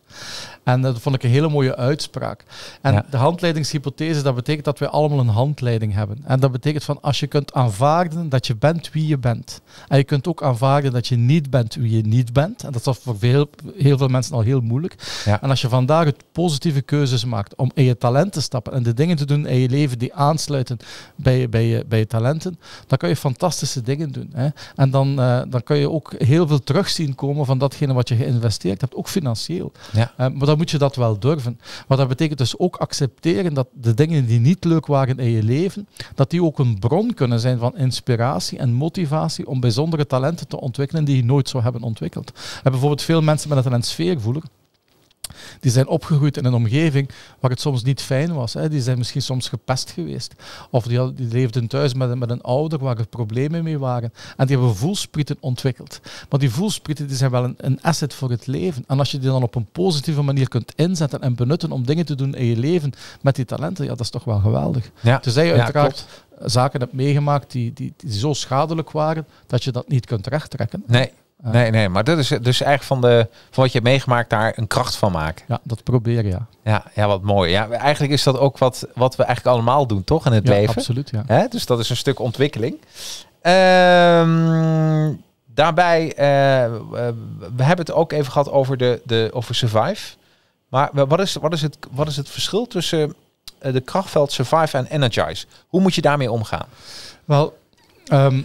En dat vond ik een hele mooie uitspraak. En de handleidingshypothese, dat betekent dat wij allemaal een handleiding hebben. En dat betekent van als je kunt aanvaarden dat je bent wie je bent. En je kunt ook aanvaarden dat je niet bent wie je niet bent. En dat is voor veel, heel veel mensen al heel moeilijk. En als je vandaag het positieve keuzes maakt om in je talent te stappen en de dingen te doen in je leven die aansluiten bij je, bij je, bij je talenten, dan kan je fantastische dingen doen. Hè. En dan, uh, dan kan je ook heel veel terugzien komen van datgene wat je geïnvesteerd hebt, ook financieel. Ja. Ja. Eh, maar dan moet je dat wel durven. Maar dat betekent dus ook accepteren dat de dingen die niet leuk waren in je leven, dat die ook een bron kunnen zijn van inspiratie en motivatie om bijzondere talenten te ontwikkelen die je nooit zou hebben ontwikkeld. Eh, bijvoorbeeld veel mensen met een talent voelen. Die zijn opgegroeid in een omgeving waar het soms niet fijn was. Hè. Die zijn misschien soms gepest geweest. Of die, die leefden thuis met, met, een ouder waar er problemen mee waren. En die hebben voelsprieten ontwikkeld. Maar die voelsprieten die zijn wel een, een, asset voor het leven. En als je die dan op een positieve manier kunt inzetten en benutten om dingen te doen in je leven met die talenten, ja, dat is toch wel geweldig. Ja. Tenzij je uiteraard zaken hebt meegemaakt die, die, zo schadelijk waren dat je dat niet kunt rechttrekken. Nee, eh. nee, nee, maar dat is dus eigenlijk van, de, van wat je hebt meegemaakt daar een kracht van maken. Ja, dat proberen, ja. Ja, ja wat mooi. Ja, eigenlijk is dat ook wat, wat we eigenlijk allemaal doen, toch, in het ja, leven? absoluut, ja. Hè? Dus dat is een stuk ontwikkeling. Ehm, daarbij, eh, we hebben het ook even gehad over, de, de, over Survive. Maar wat is, wat, is het, wat is het verschil tussen eh, de krachtveld Survive en Energize? Hoe moet je daarmee omgaan? Wel, ehm,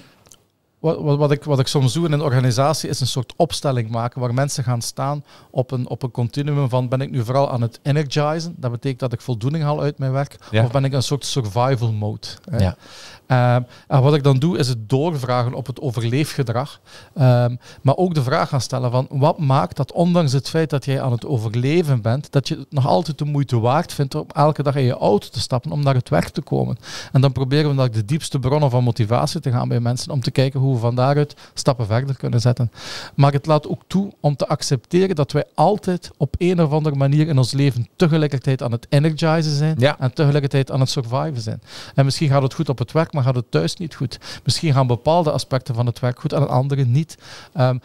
wat, wat, ik, wat ik soms doe in een organisatie is een soort opstelling maken waar mensen gaan staan op een, op een continuum van ben ik nu vooral aan het energizen, dat betekent dat ik voldoening haal uit mijn werk, of ben ik een soort survival mode. Ja. Ehm, en wat ik dan doe, is het doorvragen op het overleefgedrag. Ehm, maar ook de vraag gaan stellen van wat maakt dat ondanks het feit dat jij aan het overleven bent, dat je het nog altijd de moeite waard vindt om elke dag in je auto te stappen om naar het werk te komen. En dan proberen we dan de diepste bronnen van motivatie te gaan bij mensen om te kijken hoe we van daaruit stappen verder kunnen zetten. Maar het laat ook toe om te accepteren dat wij altijd op een of andere manier in ons leven tegelijkertijd aan het energizen zijn en tegelijkertijd aan het surviven zijn. En misschien gaat het goed op het werk, maar gaat het thuis niet goed. Misschien gaan bepaalde aspecten van het werk goed en andere niet. Ehm,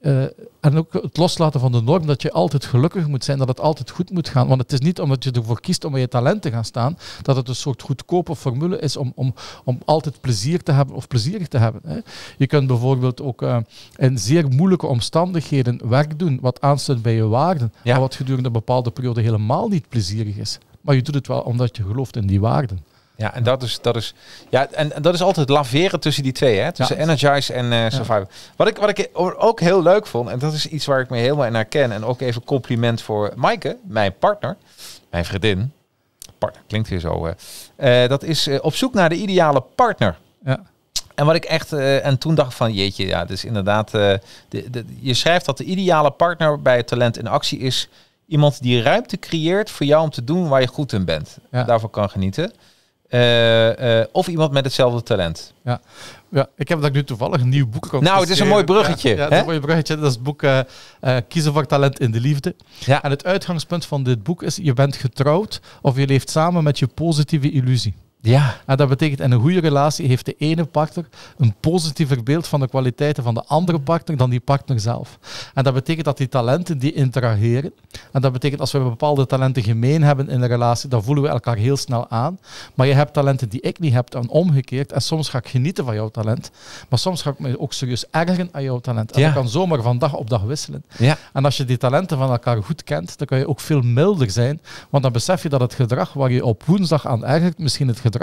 eh, en ook het loslaten van de norm dat je altijd gelukkig moet zijn, dat het altijd goed moet gaan. Want het is niet omdat je ervoor kiest om bij je talent te gaan staan, dat het een soort goedkope formule is om, om, om altijd plezier te hebben of plezierig te hebben. Hè. Je kunt bijvoorbeeld ook eh, in zeer moeilijke omstandigheden werk doen wat aansluit bij je waarden, maar wat gedurende een bepaalde periode helemaal niet plezierig is. Maar je doet het wel omdat je gelooft in die waarden ja, en dat is, dat is, ja, en, en, dat is altijd laveren tussen die twee, hè? Tussen Energize en uh, Wat, ik, wat ik ook heel leuk vond, en dat is iets waar ik me helemaal in herken. En ook even compliment voor Maaike, mijn partner, mijn vriendin. Partner, klinkt weer zo. Eh. Eh, dat is op zoek naar de ideale partner. Ja. En wat ik echt, en toen dacht van jeetje, ja, dus inderdaad, de, je schrijft dat de ideale partner bij talent in actie is iemand die ruimte creëert voor jou om te doen waar je goed in bent. Ja. Daarvoor kan genieten. Uh, of iemand met hetzelfde talent. Ja. ja, ik heb dat nu toevallig een nieuw boek. Nou, het is een mooi bruggetje. Ja, ja bruggetje. Dat is het boek eh, Kiezen voor talent in de liefde. Ja. En het uitgangspunt van dit boek is: je bent getrouwd of je leeft samen met je positieve illusie. Ja, dat betekent, in een goede relatie heeft de ene partner een positiever beeld van de kwaliteiten van de andere partner dan die partner zelf. En dat betekent dat die talenten die interageren, en dat betekent als we bepaalde talenten gemeen hebben in een relatie, dan voelen we elkaar heel snel aan. Maar je hebt talenten die ik niet heb, en omgekeerd. En soms ga ik genieten van jouw talent, maar soms ga ik me ook serieus ergeren aan jouw talent. En ja. dat kan zomaar van dag op dag wisselen. Ja. En als je die talenten van elkaar goed kent, dan kan je ook veel milder zijn, want dan besef je dat het gedrag waar je op woensdag aan ergert, misschien het gedrag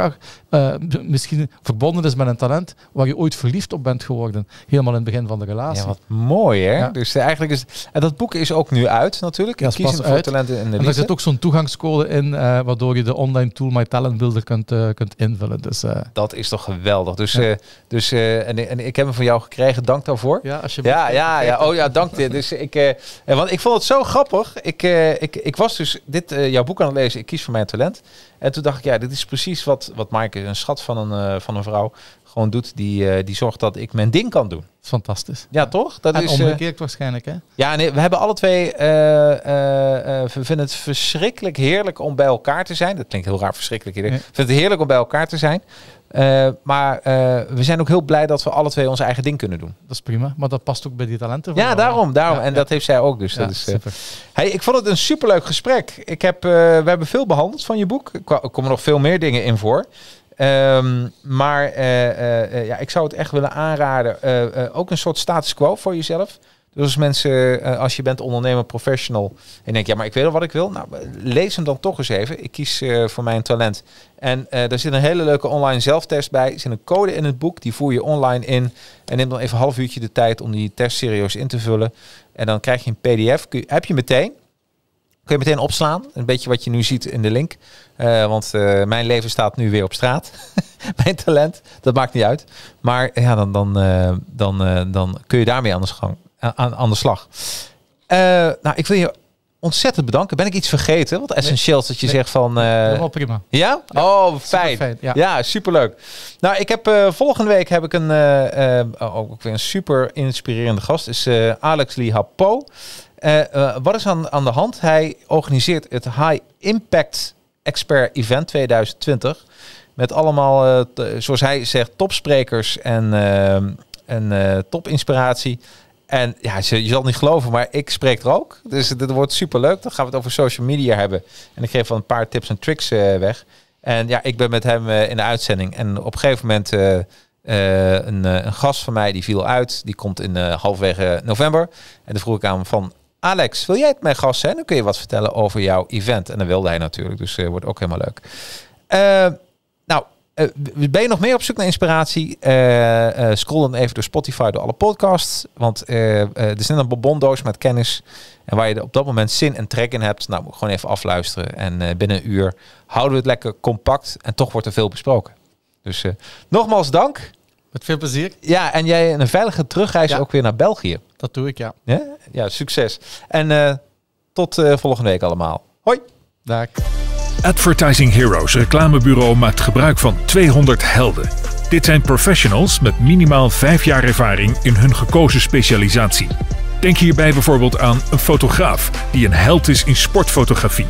eh, misschien verbonden is met een talent waar je ooit verliefd op bent geworden. Helemaal in het begin van de relatie. wat mooi hè? Dus eh, eigenlijk is, en dat boek is ook nu uit natuurlijk. Ja, Kiezen voor talenten in de er zit ook zo'n toegangscode in, eh, waardoor je de online tool My Talent Builder kunt, kunt invullen. Dus, dat is toch geweldig. Dus, dus, en, en ik heb hem van jou gekregen. Dank daarvoor. Ja, als je ja, ja, ja. Oh ja, dank dit. Dus ik, want ik vond het zo grappig. Ik, ik, ik was dus dit, jouw boek aan het lezen. Ik kies voor mijn talent. En toen dacht ik, ja, dit is precies wat, wat Maaike, een schat van een, eh, van een vrouw, gewoon doet, die, eh, die zorgt dat ik mijn ding kan doen. Fantastisch. Ja, toch? Dat en is eh, omgekeerd waarschijnlijk, hè? Ja, nee, we hebben alle twee... Eh, we vinden het verschrikkelijk heerlijk om bij elkaar te zijn. Dat klinkt heel raar, verschrikkelijk heerlijk. Ja. Ik het heerlijk om bij elkaar te zijn. maar we zijn ook heel blij dat we alle twee ons eigen ding kunnen doen. Dat is prima, maar dat past ook bij die talenten. Ja, daarom. daarom. en dat heeft zij ook. Dus dat is, Hey, ik vond het een superleuk gesprek. Ik heb, we hebben veel behandeld van je boek. Er komen nog veel meer dingen in voor. Ehm, maar eh, eh, eh, ja, ik zou het echt willen aanraden. ook een soort status quo voor jezelf. Dus als mensen, als je bent ondernemer, professional en denk ja, maar ik weet al wat ik wil. Nou, lees hem dan toch eens even. Ik kies voor mijn talent. En uh, daar zit een hele leuke online zelftest bij. Er zit een code in het boek, die voer je online in. En neem dan even een half uurtje de tijd om die test serieus in te vullen. En dan krijg je een pdf, heb je meteen. Kun je meteen opslaan? Een beetje wat je nu ziet in de link. Eh, want eh, mijn leven staat nu weer op straat. mijn talent, dat maakt niet uit. Maar ja, dan, dan, eh, dan, dan kun je daarmee aan de, aan, slag. nou, ik wil je ontzettend bedanken. Ben ik iets vergeten? Wat essentieel is dat je zegt van... Uh... prima. Ja? oh, fijn. ja. superleuk. Nou, ik heb volgende week heb ik een, oh, ook weer een super inspirerende gast. is Alex Lee Hapo. Eh, eh, wat is aan, aan de hand? Hij organiseert het High Impact Expert Event 2020. Met allemaal, eh, zoals hij zegt, topsprekers en, en topinspiratie. En ja, je, zal het niet geloven, maar ik spreek er ook. Dus dit wordt superleuk. Dan gaan we het over social media hebben. En ik geef wel een paar tips en tricks weg. En ja, ik ben met hem in de uitzending. En op een gegeven moment een, een, gast van mij die viel uit. Die komt in halfwege november. En dan vroeg ik aan hem van, Alex, wil jij het mijn gast zijn? Dan kun je wat vertellen over jouw event. En dan wilde hij natuurlijk, dus uh, wordt ook helemaal leuk. Eh, nou, eh, ben je nog meer op zoek naar inspiratie? scroll dan even door Spotify, door alle podcasts. Want er zit een bonbondoos met kennis. En waar je op dat moment zin en trek in hebt. Nou, gewoon even afluisteren. En binnen een uur houden we het lekker compact. En toch wordt er veel besproken. Dus nogmaals dank. Met veel plezier. Ja, en jij een veilige terugreis ook weer naar België. Dat doe ik, ja. Ja, succes. En eh, tot eh, volgende week allemaal. Hoi. Dag. Advertising Heroes, reclamebureau, maakt gebruik van 200 helden. Dit zijn professionals met minimaal 5 jaar ervaring in hun gekozen specialisatie. Denk hierbij bijvoorbeeld aan een fotograaf die een held is in sportfotografie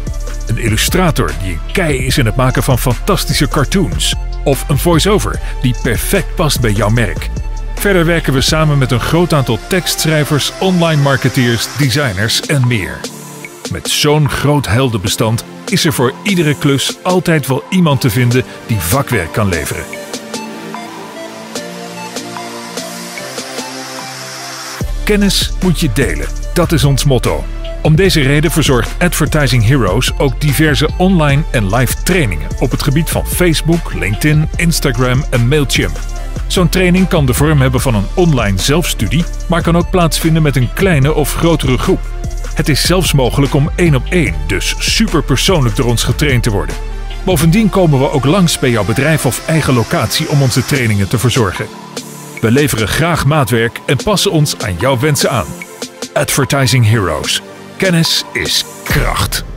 een illustrator die een kei is in het maken van fantastische cartoons. Of een voice-over die perfect past bij jouw merk. Verder werken we samen met een groot aantal tekstschrijvers, online marketeers, designers en meer. Met zo'n groot heldenbestand is er voor iedere klus altijd wel iemand te vinden die vakwerk kan leveren. Kennis moet je delen, dat is ons motto. Om deze reden verzorgt Advertising Heroes ook diverse online en live trainingen op het gebied van Facebook, LinkedIn, Instagram en Mailchimp. Zo'n training kan de vorm hebben van een online zelfstudie, maar kan ook plaatsvinden met een kleine of grotere groep. Het is zelfs mogelijk om één op één, dus superpersoonlijk door ons getraind te worden. Bovendien komen we ook langs bij jouw bedrijf of eigen locatie om onze trainingen te verzorgen. We leveren graag maatwerk en passen ons aan jouw wensen aan. Advertising Heroes Kennis is kracht.